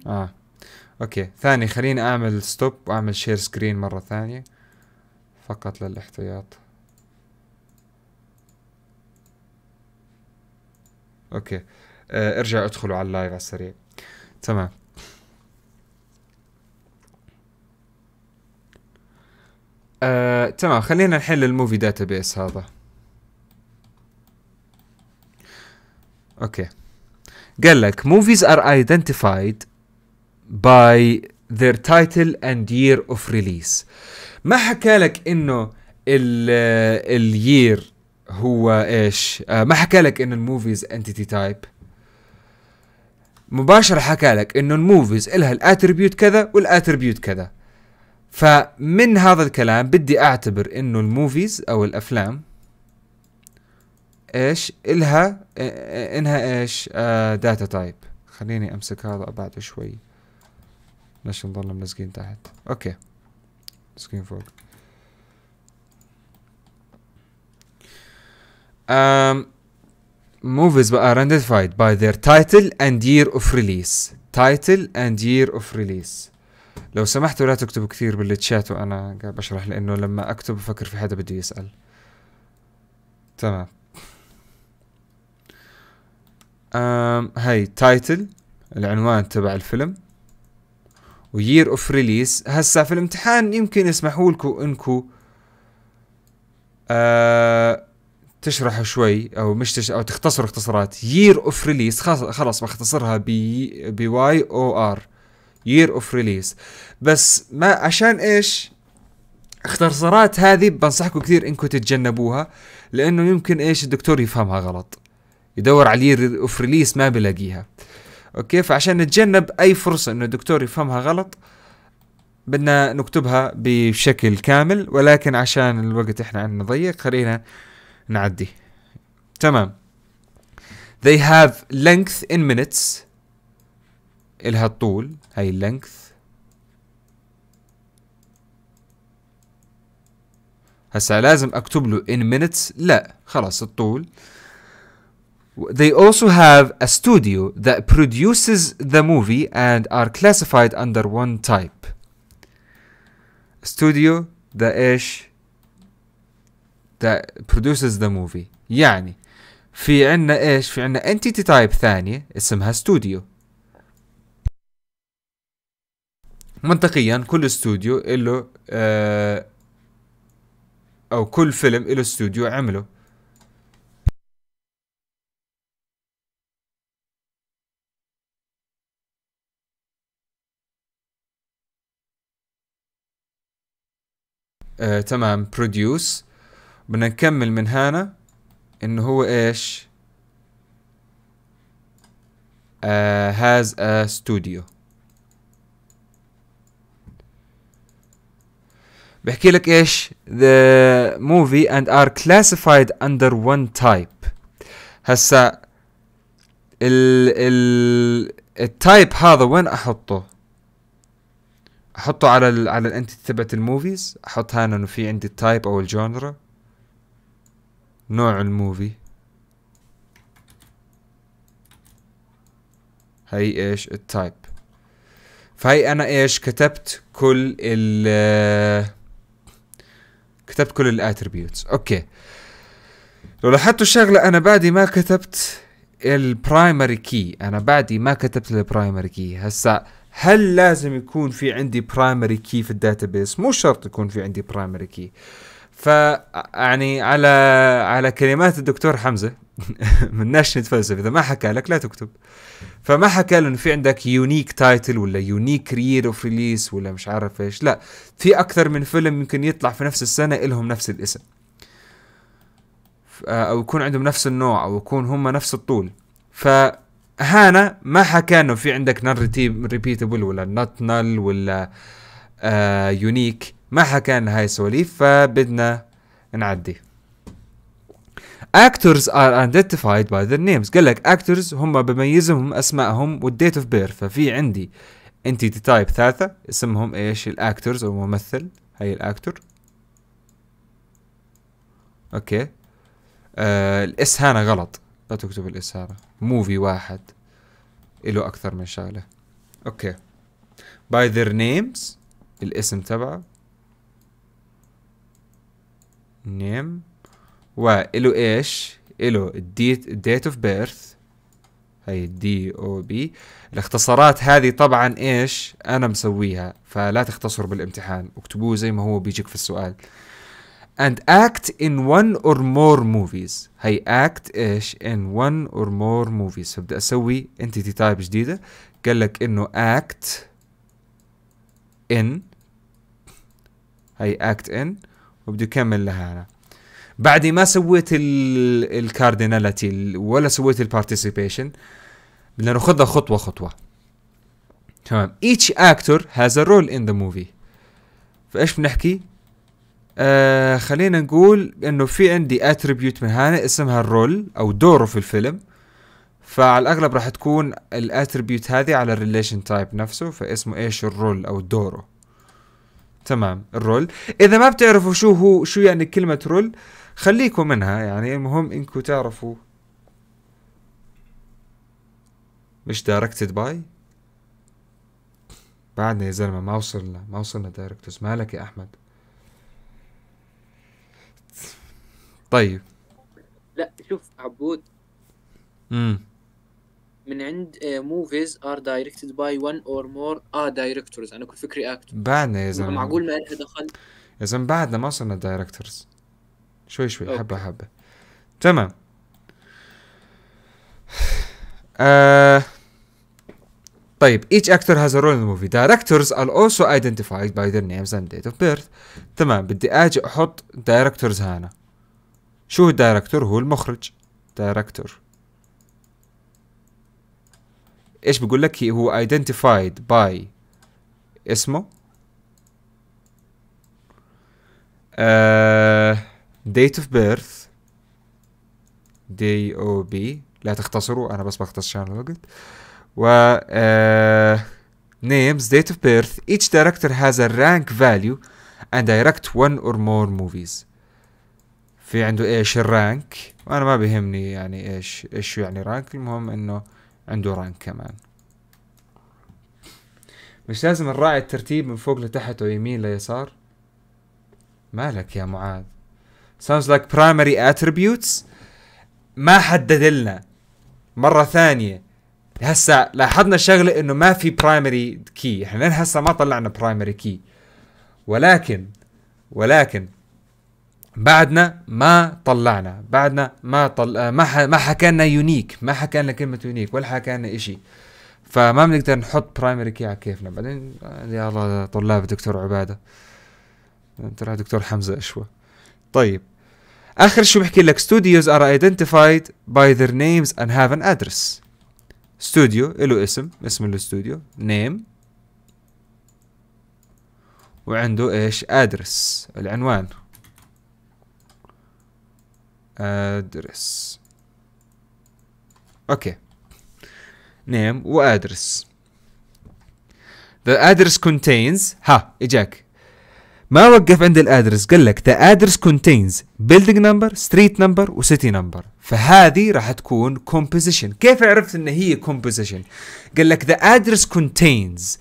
اه اوكي ثاني خليني اعمل ستوب واعمل شير سكرين مرة ثانية فقط للاحتياط اوكي آه ارجع ادخلوا على اللايف على السريع تمام آه، تمام خلينا نحل الموفي داتابيس هذا اوكي قال لك movies are identified by their title and year of release ما حكى لك انه الير هو ايش آه، ما حكى لك انه الموفيز انتيتي تايب مباشرة حكى لك انه الموفيز الها الاتريبيوت كذا والاتريبيوت كذا فمن هذا الكلام بدي اعتبر انه الموفيز او الافلام ايش الها انها ايش آه داتا تايب خليني امسك هذا بعد شوي ليش نضلنا ملزقين تحت اوكي سكين فوق um, movies are identified by their title and year of release title and year of release لو سمحتوا لا تكتبوا كثير بالتشات وانا قاعد بشرح لانه لما اكتب بفكر في حدا بده يسال تمام هاي تايتل العنوان تبع الفيلم ويير اوف ريليس هسا في الامتحان يمكن يسمحوا لكم انكم آه تشرحوا شوي او مش تش... او تختصروا اختصارات يير اوف ريليس خلص بختصرها ب بي واي او ار يير اوف ريليس بس ما عشان ايش اختصارات هذه بنصحكم كثير انكم تتجنبوها لانه يمكن ايش الدكتور يفهمها غلط يدور عليه اوف ريليس ما بلاقيها اوكي فعشان نتجنب اي فرصه انه الدكتور يفهمها غلط بدنا نكتبها بشكل كامل ولكن عشان الوقت احنا عندنا ضيق خلينا نعدي تمام they have length in minutes إلها الطول هاي length هسا لازم اكتب له in minutes لا خلاص الطول They also have a studio that produces the movie and are classified under one type. Studio the ish that produces the movie. يعني في عنا ايش؟ في عنا entity type ثانية اسمها studio. منطقيا كل استوديو له آه او كل فيلم له استوديو عمله آه تمام بروديوس بدنا نكمل من هنا انه هو ايش آه، has a studio بحكي لك ايش the movie and are classified under one type هسا ال ال التايب هذا وين احطه احطه على الـ على الانتي تبعت الموفيز احط هنا انه في عندي التايب او الجونرا نوع الموفي هي ايش التايب فهي انا ايش كتبت كل ال كتبت كل الاتريبيوتس اوكي لو لاحظتوا الشغله انا بعدي ما كتبت البرايمري كي انا بعدي ما كتبت البرايمري كي هسا هل لازم يكون في عندي برايمري كي في الداتابيس مو شرط يكون في عندي برايمري كي ف يعني على على كلمات الدكتور حمزه من ناشنت فلسفه اذا ما حكى لك لا تكتب فما حكى له انه في عندك يونيك تايتل ولا يونيك يير اوف ريليس ولا مش عارف ايش لا في اكثر من فيلم يمكن يطلع في نفس السنه لهم نفس الاسم او يكون عندهم نفس النوع او يكون هم نفس الطول ف هانا ما حكى انه في عندك نون ريبيتبل ولا نوت نال ولا آه يونيك ما حكى ان هاي السواليف فبدنا نعدي actors are identified by their names قال لك actors هم بميزهم اسمائهم والديت اوف بير ففي عندي انتيتي تايب ثلاثة اسمهم ايش الاكتورز او ممثل هاي الاكتور اوكي آه الاس هنا غلط لا تكتب الإسهامة موفي واحد إله أكثر من شغلة أوكي by their names الاسم تبعه نيم وإله إيش إله الديت ديت أوف بيرث هي دي او بي الاختصارات هذه طبعا ايش انا مسويها فلا تختصر بالامتحان اكتبوه زي ما هو بيجيك في السؤال and act in one or more movies هي act ايش in one or more movies فبدي اسوي entity type جديده قال لك انه act in هي act in وبدي اكمل لها انا بعد ما سويت الكارديناليتي ولا سويت البارتيسيبيشن بدنا ناخذها خطوه خطوه تمام each actor has a role in the movie فايش بنحكي آه، خلينا نقول انه في عندي اتريبيوت من هنا اسمها الرول او دوره في الفيلم فعلى الاغلب راح تكون الاتريبيوت هذه على الريليشن تايب نفسه فاسمه ايش الرول او دوره تمام الرول اذا ما بتعرفوا شو هو شو يعني كلمه رول خليكم منها يعني المهم انكم تعرفوا مش دايركتد باي بعدنا يا زلمه ما وصلنا ما وصلنا دايركتس مالك يا احمد طيب لا شوف عبود امم من عند موفيز ار دايركتد باي 1 اور مور ا دايركتورز انا كنت فكري اكتر بعدنا يا زلمه معقول ما لها دخل يا زلمه بعدنا ما صرنا دايركتورز شوي شوي حبه حبه تمام آه طيب each actor has a role in the movie directors are also identified by their names and date of birth تمام بدي اجي احط directors هنا شو الدايركتور هو المخرج دايركتور ايش بيقول لك هو identified by اسمه آه date of birth دي او بي لا تختصروا انا بس بختصر عشان الوقت و آه names date of birth each director has a rank value and direct one or more movies في عنده ايش الرانك وانا ما بيهمني يعني ايش ايش يعني رانك المهم انه عنده رانك كمان مش لازم نراعي الترتيب من فوق لتحت ويمين ليسار مالك يا معاذ sounds like primary attributes ما حدد لنا مره ثانيه هسا لاحظنا شغله انه ما في برايمري كي احنا لين هسا ما طلعنا برايمري كي ولكن ولكن بعدنا ما طلعنا بعدنا ما طل... آه، ما ما لنا يونيك ما حكى لنا كلمه يونيك ولا حكى لنا شيء فما بنقدر نحط برايمري كي على كيفنا بعدين آه، يا الله طلاب دكتور عباده ترى دكتور حمزه اشوى طيب اخر شيء بحكي لك ستوديوز ار ايدنتيفايد باي ذير نيمز اند هاف ان ادرس استوديو له اسم اسم الاستوديو نيم وعنده ايش ادرس العنوان ادرس اوكي نيم وادرس The address contains ها اجاك ما وقف عند الادرس قال لك the address contains building number, street number و city number فهذه راح تكون composition كيف عرفت ان هي composition قال لك the address contains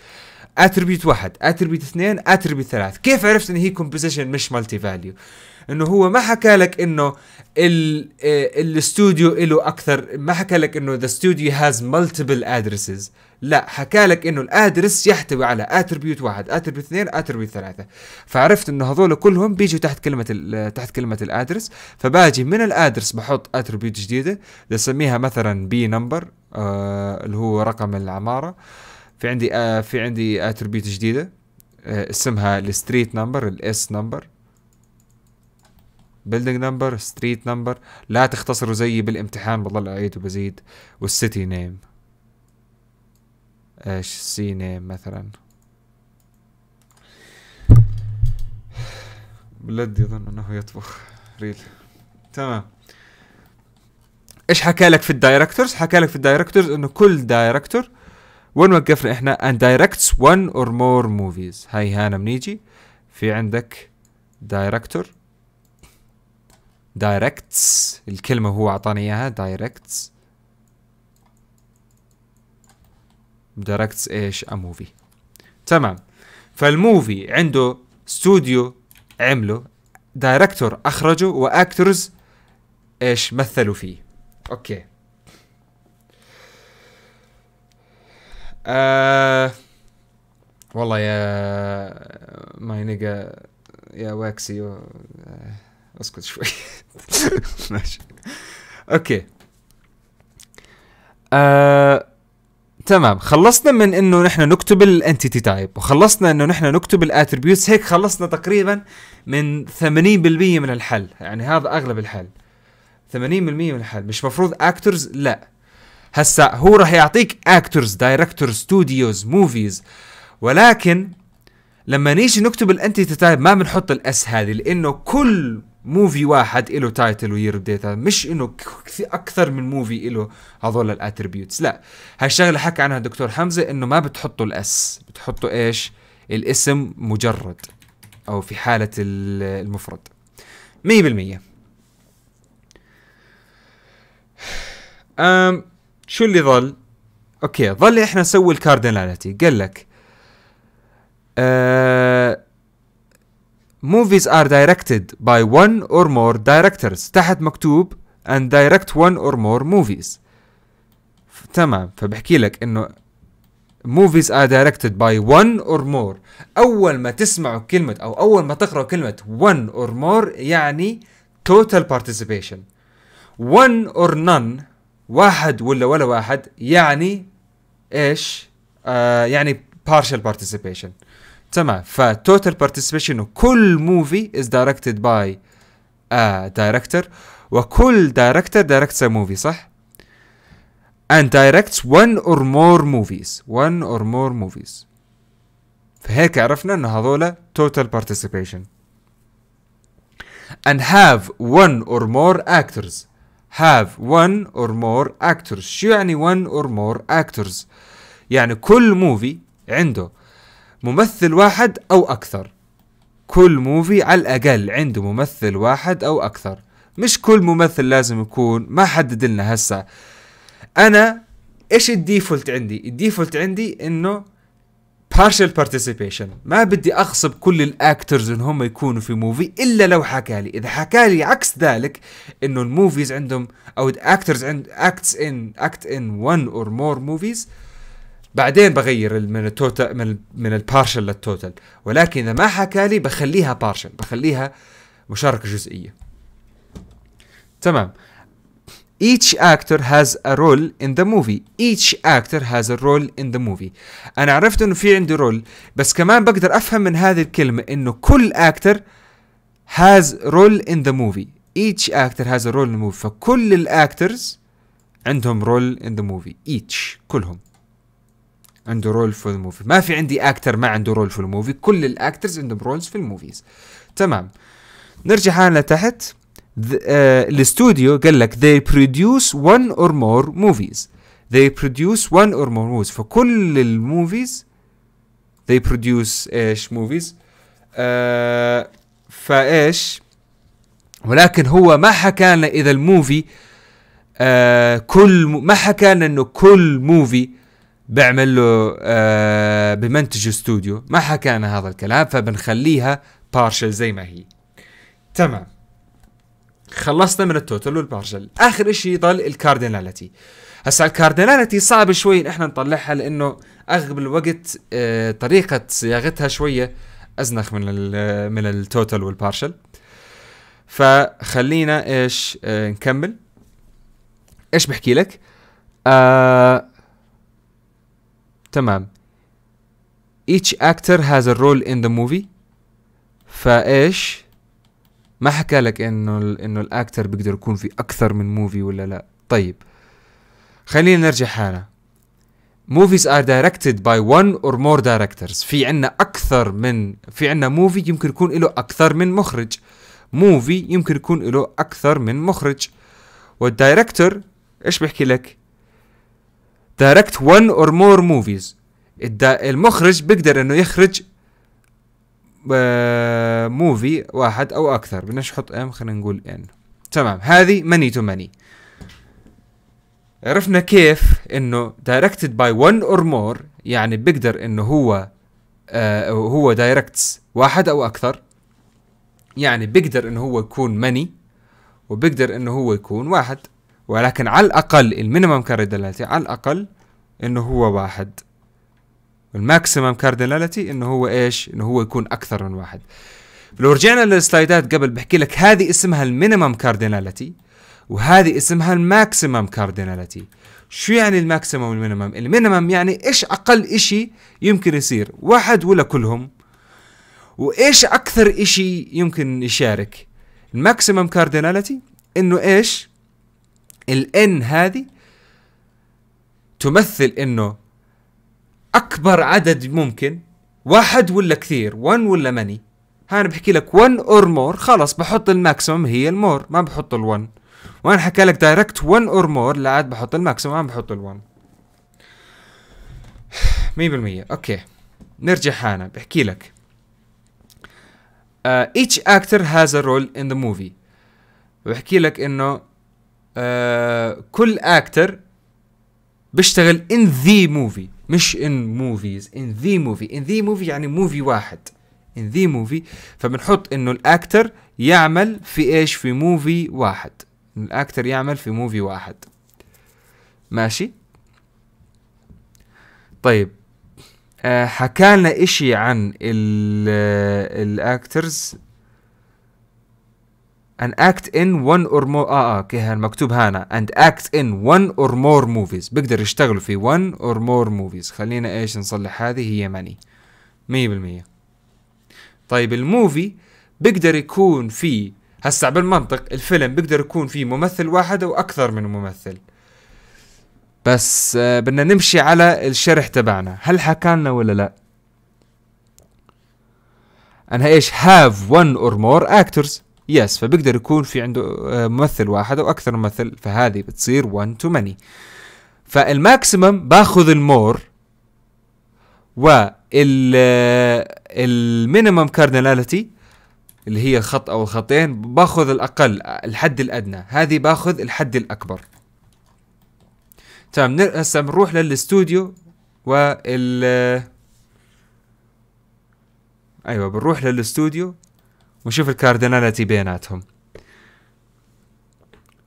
اتربيت واحد اتربيت اثنين اتربيت ثلاث كيف عرفت ان هي composition مش multi value انه هو ما حكى لك انه آه، الاستوديو له اكثر ما حكى لك انه ذا استوديو هاز مالتيبل ادرسز لا حكى لك انه الادرس يحتوي على اتربيوت واحد اتربيوت اثنين اتربيوت ثلاثه فعرفت انه هذول كلهم بيجوا تحت كلمه آه، تحت كلمه الادرس فباجي من الادرس بحط اتربيوت جديده بسميها مثلا بي نمبر آه اللي هو رقم العماره في عندي آه في عندي اتربيوت جديده آه اسمها الستريت نمبر الاس نمبر بيلدينج نمبر ستريت نمبر لا تختصروا زيي بالامتحان بضل اعيد وبزيد والسيتي نيم ايش سي نيم مثلا بلد يظن انه يطبخ ريل تمام ايش حكى لك في الدايركتورز حكى لك في الدايركتورز انه كل دايركتور وين وقفنا احنا ان دايركتس وان اور مور موفيز هاي هانا بنيجي في عندك دايركتور دايركتس الكلمة هو أعطاني إياها دايركتس دايركتس إيش موفي تمام فالموفي عنده استوديو عمله دايركتور أخرجه وأكترز إيش مثلوا فيه أوكي آه والله يا ماي نيجا يا واكسي اسكت شوي ماشي اوكي آه، تمام خلصنا من انه نحن نكتب الانتيتي تايب وخلصنا انه نحن نكتب الاتربيوتس هيك خلصنا تقريبا من 80% من الحل يعني هذا اغلب الحل 80% من الحل مش مفروض اكتورز لا هسا هو راح يعطيك اكتورز دايركتورز ستوديوز موفيز ولكن لما نيجي نكتب الانتيتي تايب ما بنحط الاس هذه لانه كل موفي واحد له تايتل وير بديتها مش انه اكثر من موفي له هذول الاتربيوتس لا هالشغله حكى عنها الدكتور حمزه انه ما بتحطوا الاس بتحطوا ايش الاسم مجرد او في حاله المفرد 100% أم شو اللي ظل اوكي ظل احنا نسوي الكاردناليتي قال لك أه movies are directed by one or more directors تحت مكتوب and direct one or more movies تمام فبحكي لك انه movies are directed by one or more اول ما تسمعوا كلمة او اول ما تقرأوا كلمة one or more يعني total participation one or none واحد ولا ولا واحد يعني ايش آه يعني partial participation تمام فالتوتال بارتيسيبيشن كل موفي از دايركتد باي دايركتور وكل دايركتور دايركتس موفي صح؟ and directs one or more movies one or more movies فهيك عرفنا ان هذولا total participation and have one or more actors have one or more actors شو يعني one or more actors يعني كل movie عنده ممثل واحد أو أكثر كل موفي على الأقل عنده ممثل واحد أو أكثر مش كل ممثل لازم يكون ما حدد لنا هسا أنا إيش الديفولت عندي الديفولت عندي إنه partial participation ما بدي أغصب كل الأكترز إن هم يكونوا في موفي إلا لو حكالي إذا حكالي عكس ذلك إنه الموفيز عندهم أو الأكترز عند acts in act in one or more movies بعدين بغير من التوتال من من البارشل للتوتال ولكن اذا ما حكى لي بخليها بارشل بخليها مشاركه جزئيه تمام each actor has a role in the movie each actor has a role in the movie انا عرفت انه في عندي رول بس كمان بقدر افهم من هذه الكلمه انه كل actor has role in the movie each actor has a role in the movie فكل الاكترز عندهم role in the movie each كلهم عنده رول في الموفي ما في عندي اكتر ما عنده رول في الموفي كل الاكترز عندهم رولز في الموفيز تمام نرجع حالنا تحت آه، الاستوديو قال لك they produce one or more movies they produce one or more movies فكل الموفيز they produce ايش موفيز آه، فايش ولكن هو ما حكى لنا اذا الموفي آه كل ما حكى لنا انه كل موفي بعمل له آه بمنتج استوديو ما حكانا هذا الكلام فبنخليها بارشل زي ما هي تمام خلصنا من التوتال والبارشل اخر شيء ضل الكاردينالتي هسا الكاردينالتي صعب شوي احنا نطلعها لانه اغلب الوقت آه طريقه صياغتها شويه ازنخ من آه، من التوتال والبارشل فخلينا ايش آه نكمل ايش بحكي لك آه تمام each actor has a role in the movie فايش ما حكى لك انه انه الاكتر بيقدر يكون في اكثر من موفي ولا لا طيب خلينا نرجع حالنا موفيز ار دايركتد باي one اور مور دايركتورز في عنا اكثر من في عنا موفي يمكن يكون له اكثر من مخرج موفي يمكن يكون له اكثر من مخرج والدايركتور ايش بيحكي لك direct one or more movies المخرج بيقدر انه يخرج موفي آه، واحد او اكثر بدناش نحط ام خلينا نقول ان تمام هذه ماني تو ماني عرفنا كيف انه directed by one or more يعني بيقدر انه هو آه هو دايركتس واحد او اكثر يعني بيقدر انه هو يكون ماني وبيقدر انه هو يكون واحد ولكن على الاقل المينيمم كاردينالتي على الاقل انه هو واحد والماكسيمم كاردينالتي انه هو ايش انه هو يكون اكثر من واحد لو رجعنا للسلايدات قبل بحكي لك هذه اسمها المينيمم كاردينالتي وهذه اسمها الماكسيمم كاردينالتي. شو يعني الماكسيمم والمينيمم المينيمم يعني ايش اقل اشي يمكن يصير واحد ولا كلهم وايش اكثر اشي يمكن يشارك الماكسيمم كاردينالتي انه ايش الان هذه تمثل انه اكبر عدد ممكن واحد ولا كثير 1 ولا ماني هان بحكي لك 1 اور مور خلص بحط الماكسيمم هي المور ما بحط ال1 وانا حكى لك دايركت 1 اور مور لا عاد بحط الماكسيمم ما بحط ال1 100% اوكي نرجع هنا بحكي لك uh, each actor has a role in the movie بحكي لك انه كل اكتر بيشتغل ان ذي موفي مش ان موفيز ان ذي موفي ان ذي موفي يعني موفي واحد ان ذي موفي فبنحط انه الاكتر يعمل في ايش في موفي واحد الاكتر يعمل في موفي واحد ماشي طيب آه، حكالنا حكى لنا اشي عن الاكترز آه، and act in one or more اه اه كه المكتوب هنا and act in one or more movies بيقدر يشتغلوا في one or more movies خلينا ايش نصلح هذه هي ماني مية بالمية طيب الموفي بيقدر يكون في هسا بالمنطق الفيلم بيقدر يكون في ممثل واحد او اكثر من ممثل بس آه، بدنا نمشي على الشرح تبعنا هل حكالنا ولا لا انا ايش have one or more actors يس فبيقدر يكون في عنده آه، ممثل واحد او اكثر ممثل فهذه بتصير 1 تو ماني فالماكسيمم باخذ المور وال آه، المينيمم كاردناليتي اللي هي خط او الخطين باخذ الاقل الحد الادنى هذه باخذ الحد الاكبر تمام هسه بنروح للاستوديو وال آه، ايوه بنروح للاستوديو ونشوف الكارديناليتي بيناتهم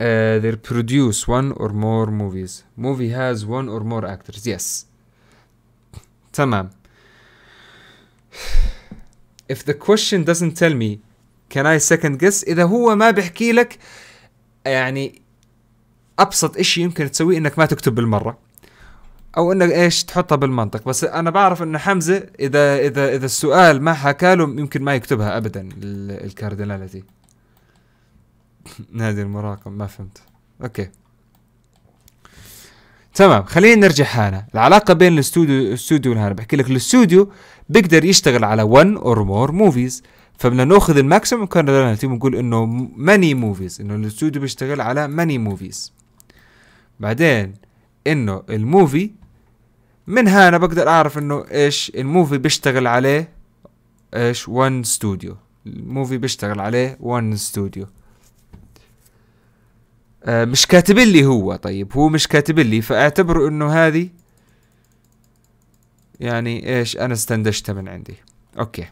Uh, they produce one or more movies. Movie has one or more actors. Yes. تمام. If the question doesn't tell me can I second guess إذا هو ما بيحكي لك يعني أبسط إشي يمكن تسويه إنك ما تكتب بالمرة. او انك ايش تحطها بالمنطق بس انا بعرف ان حمزه اذا اذا اذا السؤال ما حكى له يمكن ما يكتبها ابدا الكاردينالتي نادي المراقب ما فهمت اوكي تمام خلينا نرجع هانا العلاقة بين الاستوديو الاستوديو والهانا بحكي لك الاستوديو بيقدر يشتغل على 1 اور مور موفيز فبدنا ناخذ الماكسيموم كاردينالتي ونقول انه ماني موفيز انه الاستوديو بيشتغل على ماني موفيز بعدين انه الموفي منها انا بقدر اعرف انه ايش الموفي بيشتغل عليه ايش وان ستوديو الموفي بيشتغل عليه وان ستوديو آه مش كاتب لي هو طيب هو مش كاتب لي فاعتبره انه هذه يعني ايش انا استندشتها من عندي اوكي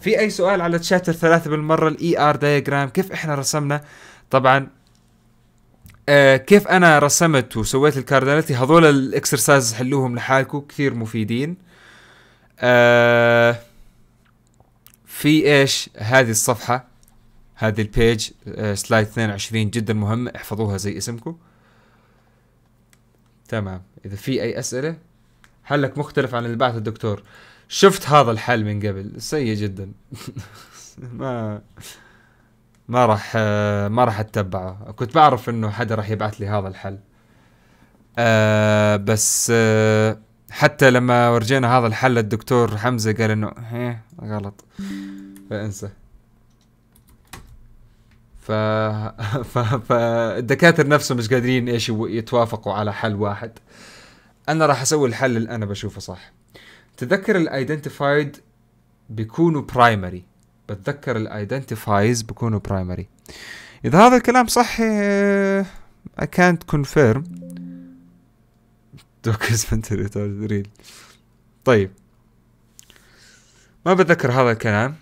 في اي سؤال على تشاتر ثلاثة بالمرة الاي ار دايجرام كيف احنا رسمنا طبعا آه كيف انا رسمت وسويت الكارديناليتي هذول الاكسرسايز حلوهم لحالكم كثير مفيدين آه في ايش هذه الصفحه هذه البيج آه سلايد 22 جدا مهم احفظوها زي اسمكم تمام اذا في اي اسئله حلك مختلف عن اللي بعثه الدكتور شفت هذا الحل من قبل سيء جدا ما ما راح آه، ما راح اتبعه كنت بعرف انه حدا راح يبعث لي هذا الحل أه بس أه حتى لما ورجينا هذا الحل الدكتور حمزه قال انه ايه غلط فانسى ف... ف... فالدكاتره نفسهم مش قادرين ايش يتوافقوا على حل واحد انا راح اسوي الحل اللي انا بشوفه صح تذكر الايدنتيفايد بيكونوا برايمري بتذكر الايدنتيفايز بكونوا برايمري اذا هذا الكلام صح اي كانت كونفيرم docus mentally طيب ما بتذكر هذا الكلام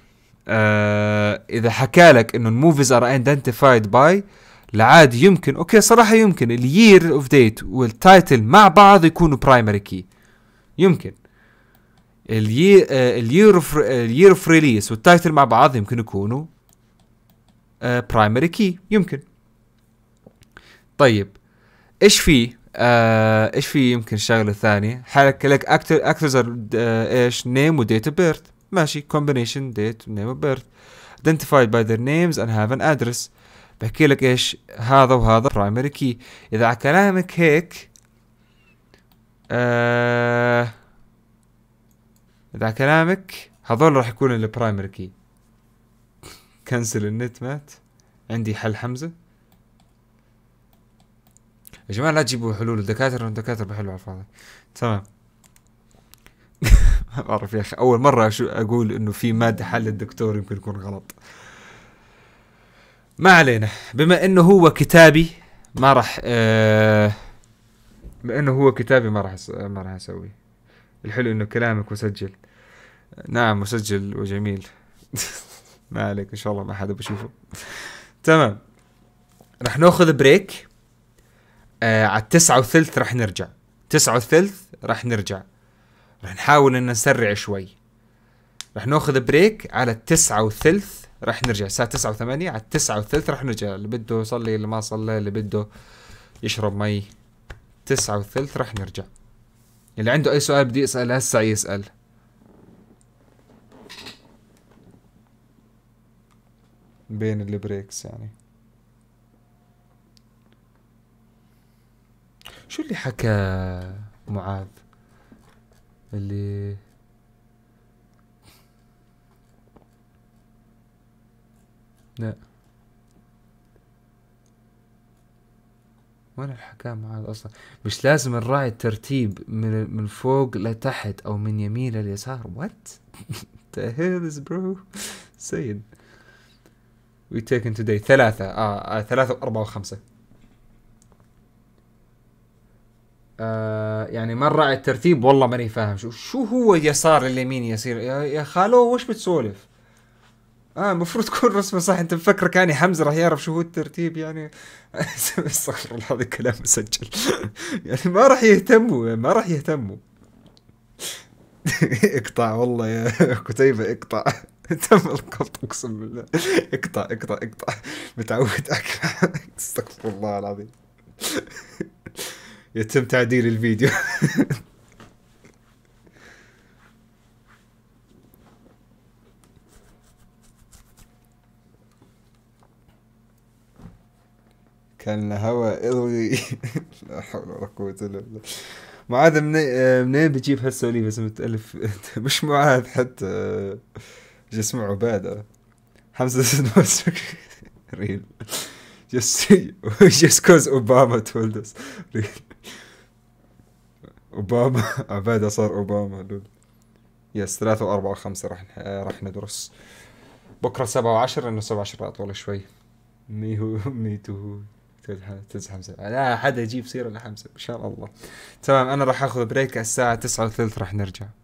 آه اذا حكى لك انه الموفيز ار ايدنتيفايد باي لعادي يمكن اوكي صراحه يمكن الير اوف ديت والتايتل مع بعض يكونوا برايمري كي يمكن اليير آه، اليير اوف ريليس والتايتل مع بعض يمكن يكونوا برايمري آه، كي يمكن طيب ايش في آه، ايش في يمكن شغله ثانيه حركه لك اكثر اكثر ايش نيم وديت اوف بيرث ماشي كومبينيشن ديت نيم اوف بيرث ايدنتيفايد باي ذير نيمز اند هاف ان ادرس بحكي لك ايش هذا وهذا برايمري كي اذا على كلامك هيك آه اذا كلامك هذول راح يكون البرايمري كي كنسل النت مات عندي حل حمزه يا جماعه لا تجيبوا حلول الدكاتره الدكاتره بحلوا على الفاضي تمام ما بعرف يا اخي اول مره اقول انه في ماده حل الدكتور يمكن يكون غلط ما علينا بما انه هو كتابي ما راح آه بما انه هو كتابي ما راح ما راح اسويه الحلو انه كلامك مسجل نعم مسجل وجميل ما عليك ان شاء الله ما حدا بشوفه تمام رح ناخذ بريك آه على التسعة وثلث رح نرجع تسعة وثلث رح نرجع رح نحاول ان نسرع شوي رح ناخذ بريك على التسعة وثلث رح نرجع الساعة تسعة وثمانية على التسعة وثلث رح نرجع اللي بده يصلي اللي ما صلى اللي بده يشرب مي تسعة وثلث رح نرجع اللي عنده اي سؤال بدي يسأل هسه يسأل بين البريكس يعني شو اللي حكى معاذ اللي لا وين الحكام هذا اصلا مش لازم نراعي الترتيب من من فوق لتحت او من يمين لليسار وات the برو is سيد وي تيكن توداي ثلاثة آه،, آه, ثلاثة وأربعة وخمسة آه يعني ما نراعي الترتيب والله ماني فاهم شو شو هو يسار اليمين يسير يا خالو وش بتسولف اه المفروض تكون رسمه صح انت مفكرك يعني حمزه راح يعرف شو هو الترتيب يعني استغفر الله هذا الكلام مسجل يعني ما راح يهتموا ما راح يهتموا اقطع والله يا كتيبه اقطع تم القبض اقسم بالله اقطع اقطع اقطع متعود استغفر الله العظيم يتم تعديل الفيديو كان الهواء الغي لا حول ولا قوة إلا بالله معاذ منين بتجيب هالسواليف بس متألف مش معاذ حتى جسم عبادة حمزة ريل جس جس كوز اوباما تولد اس ريل اوباما عباده صار اوباما دول يس ثلاثة وأربعة وخمسة راح راح ندرس بكرة سبعة وعشرة لأنه سبعة وعشرة أطول شوي مي هو مي تو تنسى حمزه لا يعني حدا يجيب سيره لحمزه ان شاء الله تمام انا راح اخذ بريك الساعه 9 راح نرجع